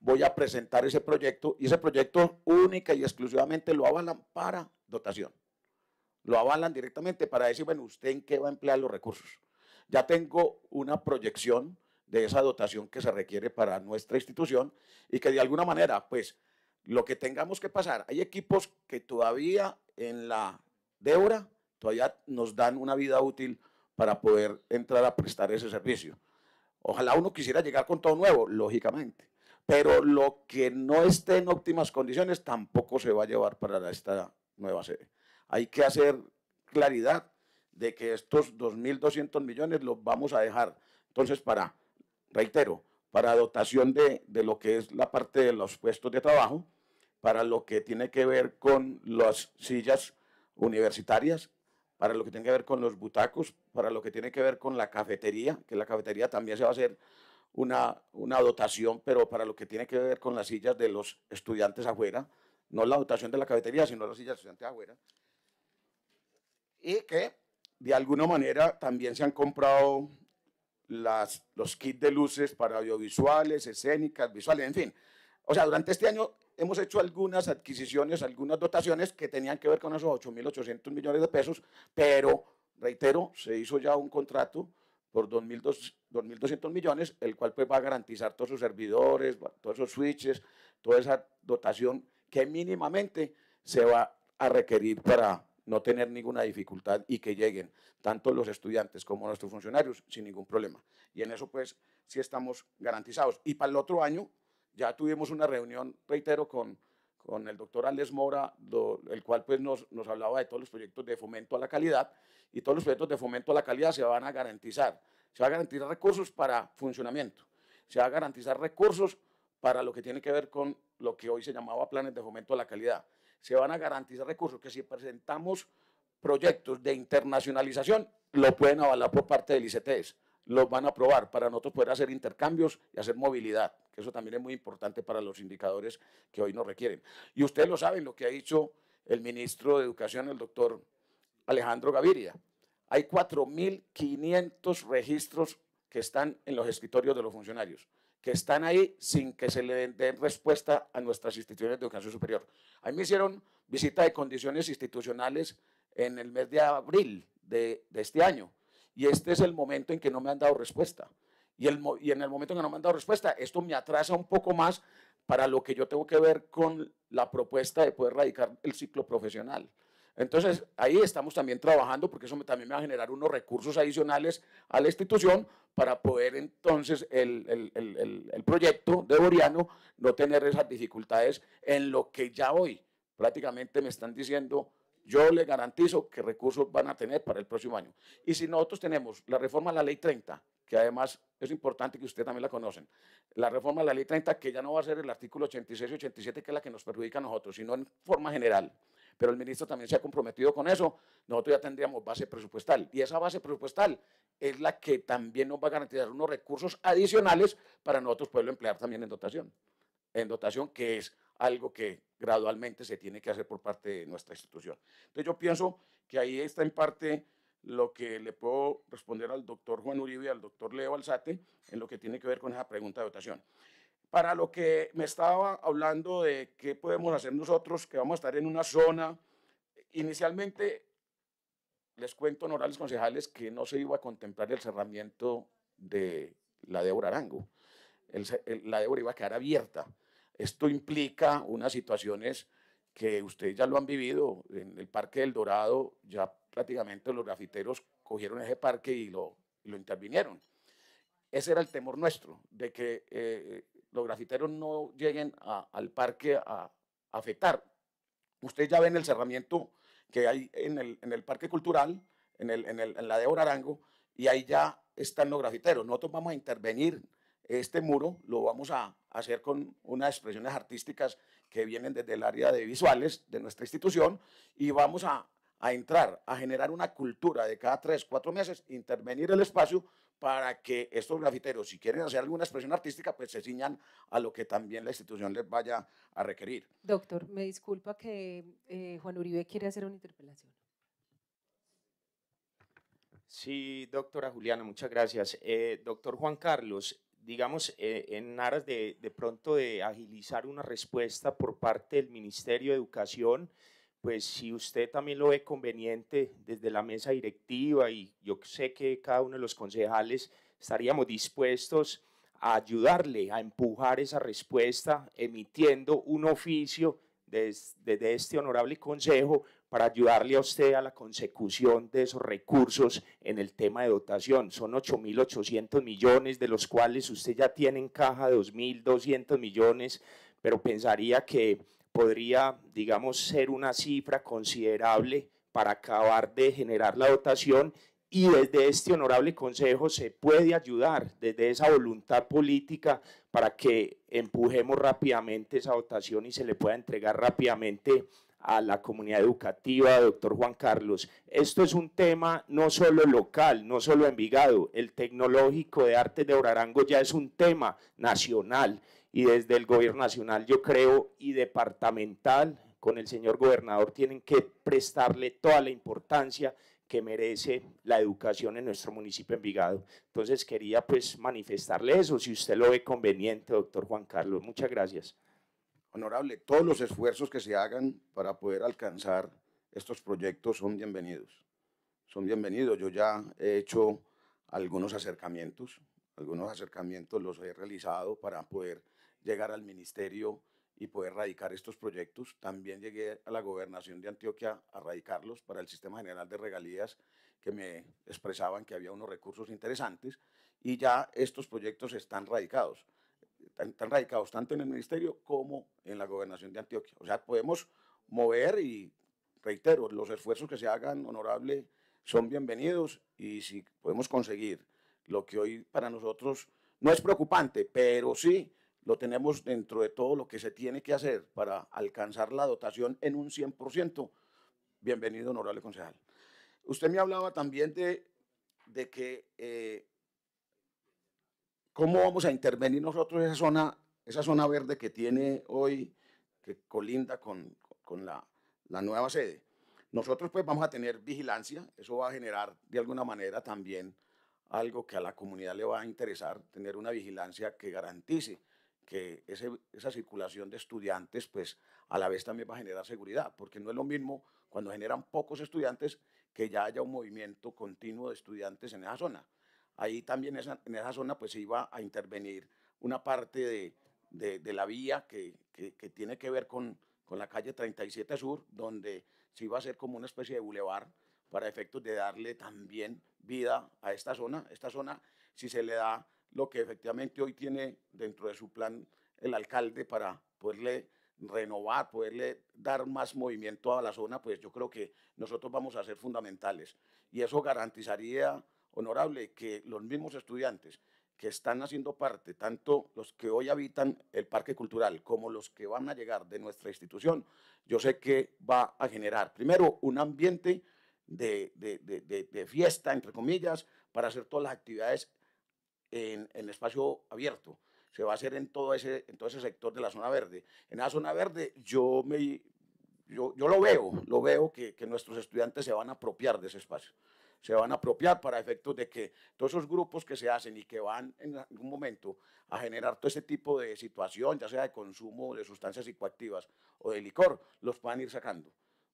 Voy a presentar ese proyecto y ese proyecto única y exclusivamente lo avalan para dotación. Lo avalan directamente para decir, bueno, ¿usted en qué va a emplear los recursos? Ya tengo una proyección de esa dotación que se requiere para nuestra institución y que de alguna manera, pues, lo que tengamos que pasar, hay equipos que todavía en la hora todavía nos dan una vida útil para poder entrar a prestar ese servicio. Ojalá uno quisiera llegar con todo nuevo, lógicamente, pero lo que no esté en óptimas condiciones tampoco se va a llevar para esta nueva sede. Hay que hacer claridad de que estos 2.200 millones los vamos a dejar. Entonces, para, reitero, para dotación de, de, lo que es la parte de los puestos de trabajo, para lo que tiene que ver con las sillas universitarias, para lo que tiene que ver con los butacos, para lo que tiene que ver con la cafetería, que la cafetería también se va a hacer una, una dotación, pero para lo que tiene que ver con las sillas de los estudiantes afuera, no la dotación de la cafetería, sino las sillas de los estudiantes afuera. Y que de alguna manera también se han comprado las, los kits de luces para audiovisuales, escénicas, visuales, en fin. O sea, durante este año hemos hecho algunas adquisiciones, algunas dotaciones que tenían que ver con esos 8.800 millones de pesos, pero, reitero, se hizo ya un contrato por 2.200 millones, el cual pues va a garantizar todos sus servidores, todos esos switches, toda esa dotación que mínimamente se va a requerir para no tener ninguna dificultad y que lleguen tanto los estudiantes como nuestros funcionarios sin ningún problema. Y en eso pues sí estamos garantizados. Y para el otro año ya tuvimos una reunión, reitero, con, el doctor Andrés Mora, el cual pues, nos, hablaba de todos los proyectos de fomento a la calidad y todos los proyectos de fomento a la calidad se van a garantizar. Se van a garantizar recursos para funcionamiento, se va a garantizar recursos para lo que tiene que ver con lo que hoy se llamaba planes de fomento a la calidad. Se van a garantizar recursos que si presentamos proyectos de internacionalización, lo pueden avalar por parte del ICTS. E los van a probar para nosotros poder hacer intercambios y hacer movilidad, que eso también es muy importante para los indicadores que hoy nos requieren. Y ustedes lo saben, lo que ha dicho el ministro de Educación, el doctor Alejandro Gaviria. Hay 4.500 registros que están en los escritorios de los funcionarios, que están ahí sin que se le den respuesta a nuestras instituciones de educación superior. A mí me hicieron visita de condiciones institucionales en el mes de abril de, de este año y este es el momento en que no me han dado respuesta. Y, en el momento en que no me han dado respuesta, esto me atrasa un poco más para lo que yo tengo que ver con la propuesta de poder radicar el ciclo profesional. Entonces, ahí estamos también trabajando porque eso también me va a generar unos recursos adicionales a la institución para poder entonces el, el proyecto de Boriano no tener esas dificultades en lo que ya hoy prácticamente me están diciendo yo le garantizo que recursos van a tener para el próximo año. Y si nosotros tenemos la reforma a la ley 30, que además es importante que usted también la conocen, la reforma a la ley 30, que ya no va a ser el artículo 86 y 87, que es la que nos perjudica a nosotros, sino en forma general. Pero el ministro también se ha comprometido con eso, nosotros ya tendríamos base presupuestal. Y esa base presupuestal es la que también nos va a garantizar unos recursos adicionales para nosotros poderlo emplear también en dotación. En dotación, que es algo que gradualmente se tiene que hacer por parte de nuestra institución. Entonces yo pienso que ahí está en parte lo que le puedo responder al doctor Juan Uribe y al doctor Leo Alzate en lo que tiene que ver con esa pregunta de dotación. Para lo que me estaba hablando de qué podemos hacer nosotros, que vamos a estar en una zona, inicialmente les cuento, honorables concejales, que no se iba a contemplar el cerramiento de la Débora Arango. la Débora iba a quedar abierta. Esto implica unas situaciones que ustedes ya lo han vivido. En el Parque del Dorado ya prácticamente los grafiteros cogieron ese parque y lo, intervinieron. Ese era el temor nuestro, de que eh, los grafiteros no lleguen al parque a, afectar. Ustedes ya ven el cerramiento que hay en el, Parque Cultural, en, el, en la de Orarango, y ahí ya están los grafiteros. Nosotros vamos a intervenir este muro lo vamos a hacer con unas expresiones artísticas que vienen desde el área de visuales de nuestra institución y vamos a, entrar, a generar una cultura de cada tres, cuatro meses, intervenir el espacio para que estos grafiteros, si quieren hacer alguna expresión artística, pues se ciñan a lo que también la institución les vaya a requerir. Doctor, me disculpa que eh, Juan Uribe quiere hacer una interpelación. Sí, doctora Juliana, muchas gracias. Eh, doctor Juan Carlos, digamos, eh, en aras de, pronto de agilizar una respuesta por parte del Ministerio de Educación, pues si usted también lo ve conveniente desde la mesa directiva y yo sé que cada uno de los concejales estaríamos dispuestos a ayudarle a empujar esa respuesta emitiendo un oficio desde este honorable consejo para ayudarle a usted a la consecución de esos recursos en el tema de dotación. Son 8.800 millones, de los cuales usted ya tiene en caja 2.200 millones, pero pensaría que podría, digamos, ser una cifra considerable para acabar de generar la dotación y desde este honorable consejo se puede ayudar desde esa voluntad política para que empujemos rápidamente esa dotación y se le pueda entregar rápidamente a la comunidad educativa, doctor Juan Carlos. Esto es un tema no solo local, no solo en Vigado, el tecnológico de arte de Orarango ya es un tema nacional y desde el gobierno nacional yo creo y departamental con el señor gobernador tienen que prestarle toda la importancia que merece la educación en nuestro municipio Envigado. Entonces quería pues manifestarle eso, si usted lo ve conveniente, doctor Juan Carlos. Muchas gracias. Honorable, todos los esfuerzos que se hagan para poder alcanzar estos proyectos son bienvenidos. Son bienvenidos. Yo ya he hecho algunos acercamientos, algunos acercamientos los he realizado para poder llegar al ministerio y poder radicar estos proyectos. También llegué a la gobernación de Antioquia a radicarlos para el Sistema General de Regalías, que me expresaban que había unos recursos interesantes, y ya estos proyectos están radicados están radicados tanto en el ministerio como en la gobernación de Antioquia. O sea, podemos mover y, reitero, los esfuerzos que se hagan, honorable, son bienvenidos y si podemos conseguir lo que hoy para nosotros no es preocupante, pero sí lo tenemos dentro de todo lo que se tiene que hacer para alcanzar la dotación en un 100%. Bienvenido, honorable concejal. Usted me hablaba también de, de que eh, ¿Cómo vamos a intervenir nosotros esa zona, esa zona verde que tiene hoy, que colinda con, con la, la nueva sede? Nosotros pues vamos a tener vigilancia, eso va a generar de alguna manera también algo que a la comunidad le va a interesar, tener una vigilancia que garantice que ese, esa circulación de estudiantes, pues a la vez también va a generar seguridad, porque no es lo mismo cuando generan pocos estudiantes que ya haya un movimiento continuo de estudiantes en esa zona. Ahí también en esa zona pues iba a intervenir una parte de, la vía que, tiene que ver con, con la calle 37 Sur, donde se iba a hacer como una especie de bulevar para efectos de darle también vida a esta zona. Esta zona, si se le da lo que efectivamente hoy tiene dentro de su plan el alcalde para poderle renovar, poderle dar más movimiento a la zona, pues yo creo que nosotros vamos a ser fundamentales. Y eso garantizaría honorable, que los mismos estudiantes que están haciendo parte, tanto los que hoy habitan el Parque Cultural como los que van a llegar de nuestra institución, yo sé que va a generar, primero, un ambiente de, fiesta, entre comillas, para hacer todas las actividades en, en, espacio abierto. Se va a hacer en todo, ese, en todo ese sector de la zona verde. En la zona verde yo, me, yo, lo veo, lo veo que nuestros estudiantes se van a apropiar de ese espacio se van a apropiar para efectos de que todos esos grupos que se hacen y que van en algún momento a generar todo ese tipo de situación, ya sea de consumo de sustancias psicoactivas o de licor, los puedan ir sacando.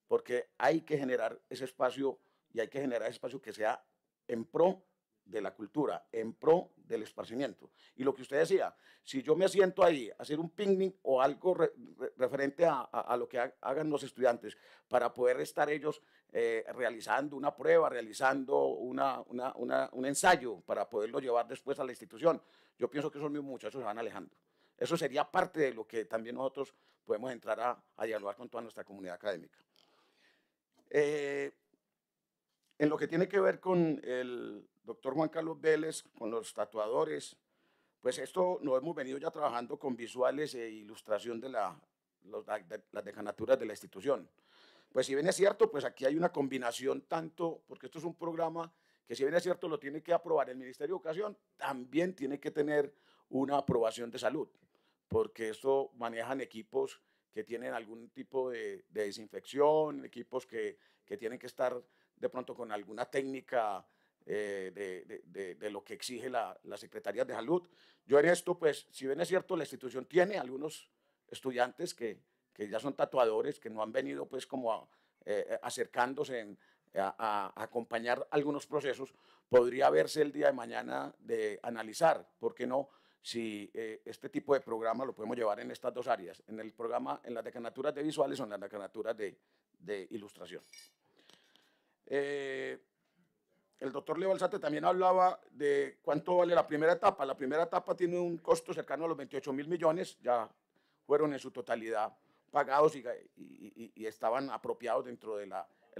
Porque hay que generar ese espacio y hay que generar ese espacio que sea en pro de la cultura, en pro del esparcimiento. Y lo que usted decía, si yo me siento ahí a hacer un picnic o algo referente a, lo que hagan los estudiantes para poder estar ellos eh, realizando una prueba, realizando una, un ensayo para poderlo llevar después a la institución, yo pienso que esos mismos muchachos se van alejando. Eso sería parte de lo que también nosotros podemos entrar a, dialogar con toda nuestra comunidad académica. Eh, en lo que tiene que ver con el, doctor Juan Carlos Vélez con los tatuadores. Pues esto nos hemos venido ya trabajando con visuales e ilustración de, la, las dejanaturas de la institución. Pues si bien es cierto, pues aquí hay una combinación tanto, porque esto es un programa que si bien es cierto lo tiene que aprobar el Ministerio de Educación, también tiene que tener una aprobación de salud, porque esto manejan equipos que tienen algún tipo de, desinfección, equipos que, que tienen que estar de pronto con alguna técnica eh, de, de, lo que exige la, la, Secretaría de Salud. Yo en esto, pues, si bien es cierto, la institución tiene algunos estudiantes que, ya son tatuadores, que no han venido, pues, como eh, acercándose a, acompañar algunos procesos, podría verse el día de mañana de analizar, ¿por qué no? Si eh, este tipo de programa lo podemos llevar en estas dos áreas, en el programa, en las decanaturas de visuales o en las decanaturas de, ilustración el doctor Leo Alzate también hablaba de cuánto vale la primera etapa. La primera etapa tiene un costo cercano a los 28 mil millones, ya fueron en su totalidad pagados y, estaban apropiados dentro del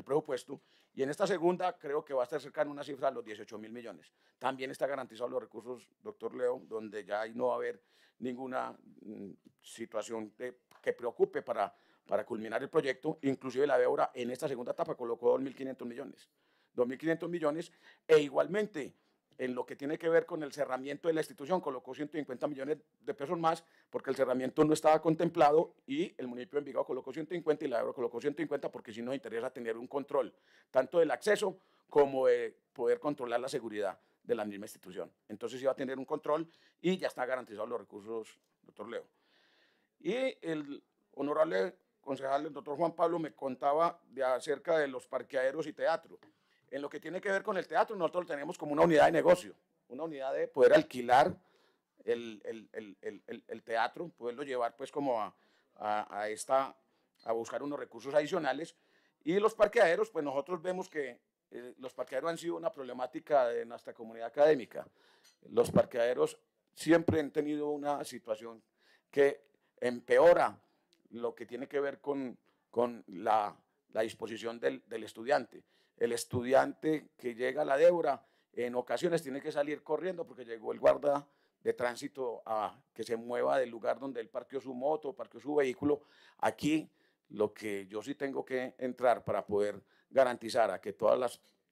presupuesto. Y en esta segunda creo que va a estar cercano a una cifra de los 18 mil millones. También está garantizado los recursos, doctor Leo, donde ya no va a haber ninguna mm, situación que preocupe para, para culminar el proyecto. Inclusive la de en esta segunda etapa colocó 2.500 millones. 2.500 millones, e igualmente en lo que tiene que ver con el cerramiento de la institución, colocó 150 millones de pesos más porque el cerramiento no estaba contemplado y el municipio de Envigado colocó 150 y la Ebro colocó 150 porque sí nos interesa tener un control, tanto del acceso como de poder controlar la seguridad de la misma institución. Entonces iba a tener un control y ya está garantizado los recursos, doctor Leo. Y el honorable concejal, el doctor Juan Pablo, me contaba acerca de los parqueaderos y teatro. En lo que tiene que ver con el teatro, nosotros lo tenemos como una unidad de negocio, una unidad de poder alquilar el, teatro, poderlo llevar pues como a, a, esta, a buscar unos recursos adicionales. Y los parqueaderos, pues nosotros vemos que eh, los parqueaderos han sido una problemática de nuestra comunidad académica. Los parqueaderos siempre han tenido una situación que empeora lo que tiene que ver con, la, disposición del estudiante el estudiante que llega a la deuda en ocasiones tiene que salir corriendo porque llegó el guarda de tránsito a que se mueva del lugar donde él parqueó su moto, parqueó su vehículo. Aquí lo que yo sí tengo que entrar para poder garantizar a que toda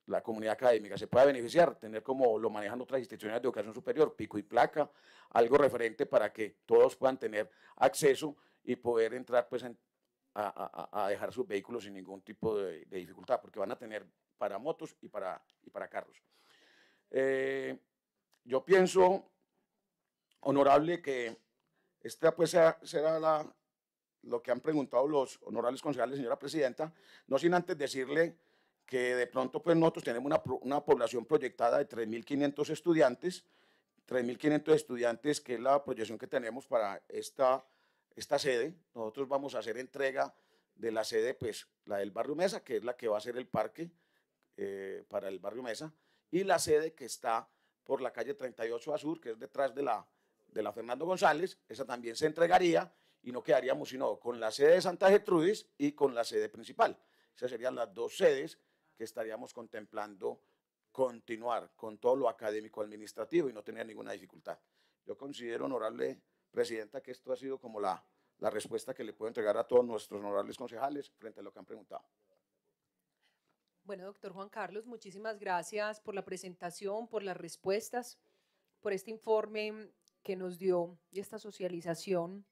la comunidad académica se pueda beneficiar, tener como lo manejan otras instituciones de educación superior, pico y placa, algo referente para que todos puedan tener acceso y poder entrar pues en, a, dejar sus vehículos sin ningún tipo de, dificultad, porque van a tener para motos y para, y para carros. Eh, yo pienso, honorable, que esta pues será la, lo que han preguntado los honorables concejales, señora presidenta, no sin antes decirle que de pronto pues nosotros tenemos una, una población proyectada de 3.500 estudiantes, 3.500 estudiantes que es la proyección que tenemos para esta esta sede. Nosotros vamos a hacer entrega de la sede, pues la del barrio Mesa, que es la que va a ser el parque eh, para el barrio Mesa, y la sede que está por la calle 38 a Sur, que es detrás de la, de la Fernando González, esa también se entregaría y no quedaríamos sino con la sede de Santa Gertrudis y con la sede principal. Esas serían las dos sedes que estaríamos contemplando continuar con todo lo académico administrativo y no tener ninguna dificultad. Yo considero honorable Presidenta, que esto ha sido como la, respuesta que le puedo entregar a todos nuestros honorables concejales frente a lo que han preguntado. Bueno, doctor Juan Carlos, muchísimas gracias por la presentación, por las respuestas, por este informe que nos dio y esta socialización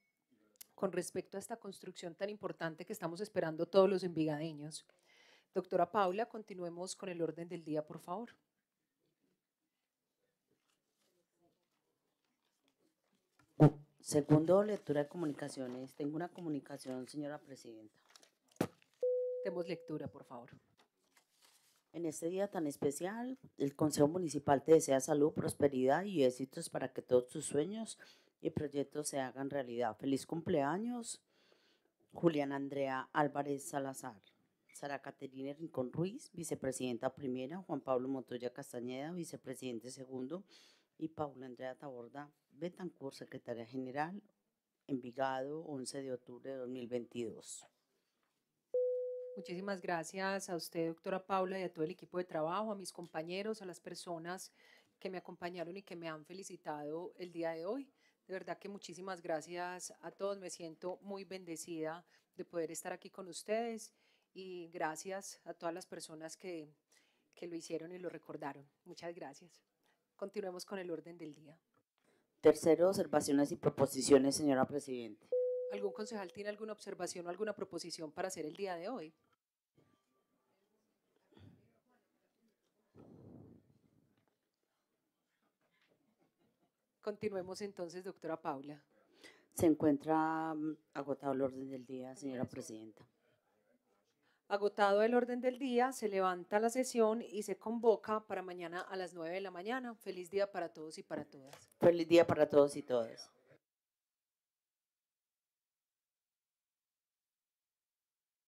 con respecto a esta construcción tan importante que estamos esperando todos los envigadeños. Doctora Paula, continuemos con el orden del día, por favor. Segundo, lectura de comunicaciones. Tengo una comunicación, señora presidenta. Tenemos lectura, por favor. En este día tan especial, el Consejo Municipal te desea salud, prosperidad y éxitos para que todos tus sueños y proyectos se hagan realidad. Feliz cumpleaños, Julián Andrea Álvarez Salazar. Sara Caterina Rincón Ruiz, vicepresidenta primera, Juan Pablo Montoya Castañeda, vicepresidente segundo, y Paula Andrea Taborda, Betancourt, secretaria general, Envigado, 11 de octubre de 2022. Muchísimas gracias a usted, doctora Paula, y a todo el equipo de trabajo, a mis compañeros, a las personas que me acompañaron y que me han felicitado el día de hoy. De verdad que muchísimas gracias a todos. Me siento muy bendecida de poder estar aquí con ustedes y gracias a todas las personas que, que lo hicieron y lo recordaron. Muchas gracias. Continuemos con el orden del día. Tercero, observaciones y proposiciones, señora Presidenta. ¿Algún concejal tiene alguna observación o alguna proposición para hacer el día de hoy? Continuemos entonces, doctora Paula. Se encuentra mm, agotado el orden del día, señora Presidenta. Agotado el orden del día, se levanta la sesión y se convoca para mañana a las 9 de la mañana. Feliz día para todos y para todas. Feliz día para todos y todas.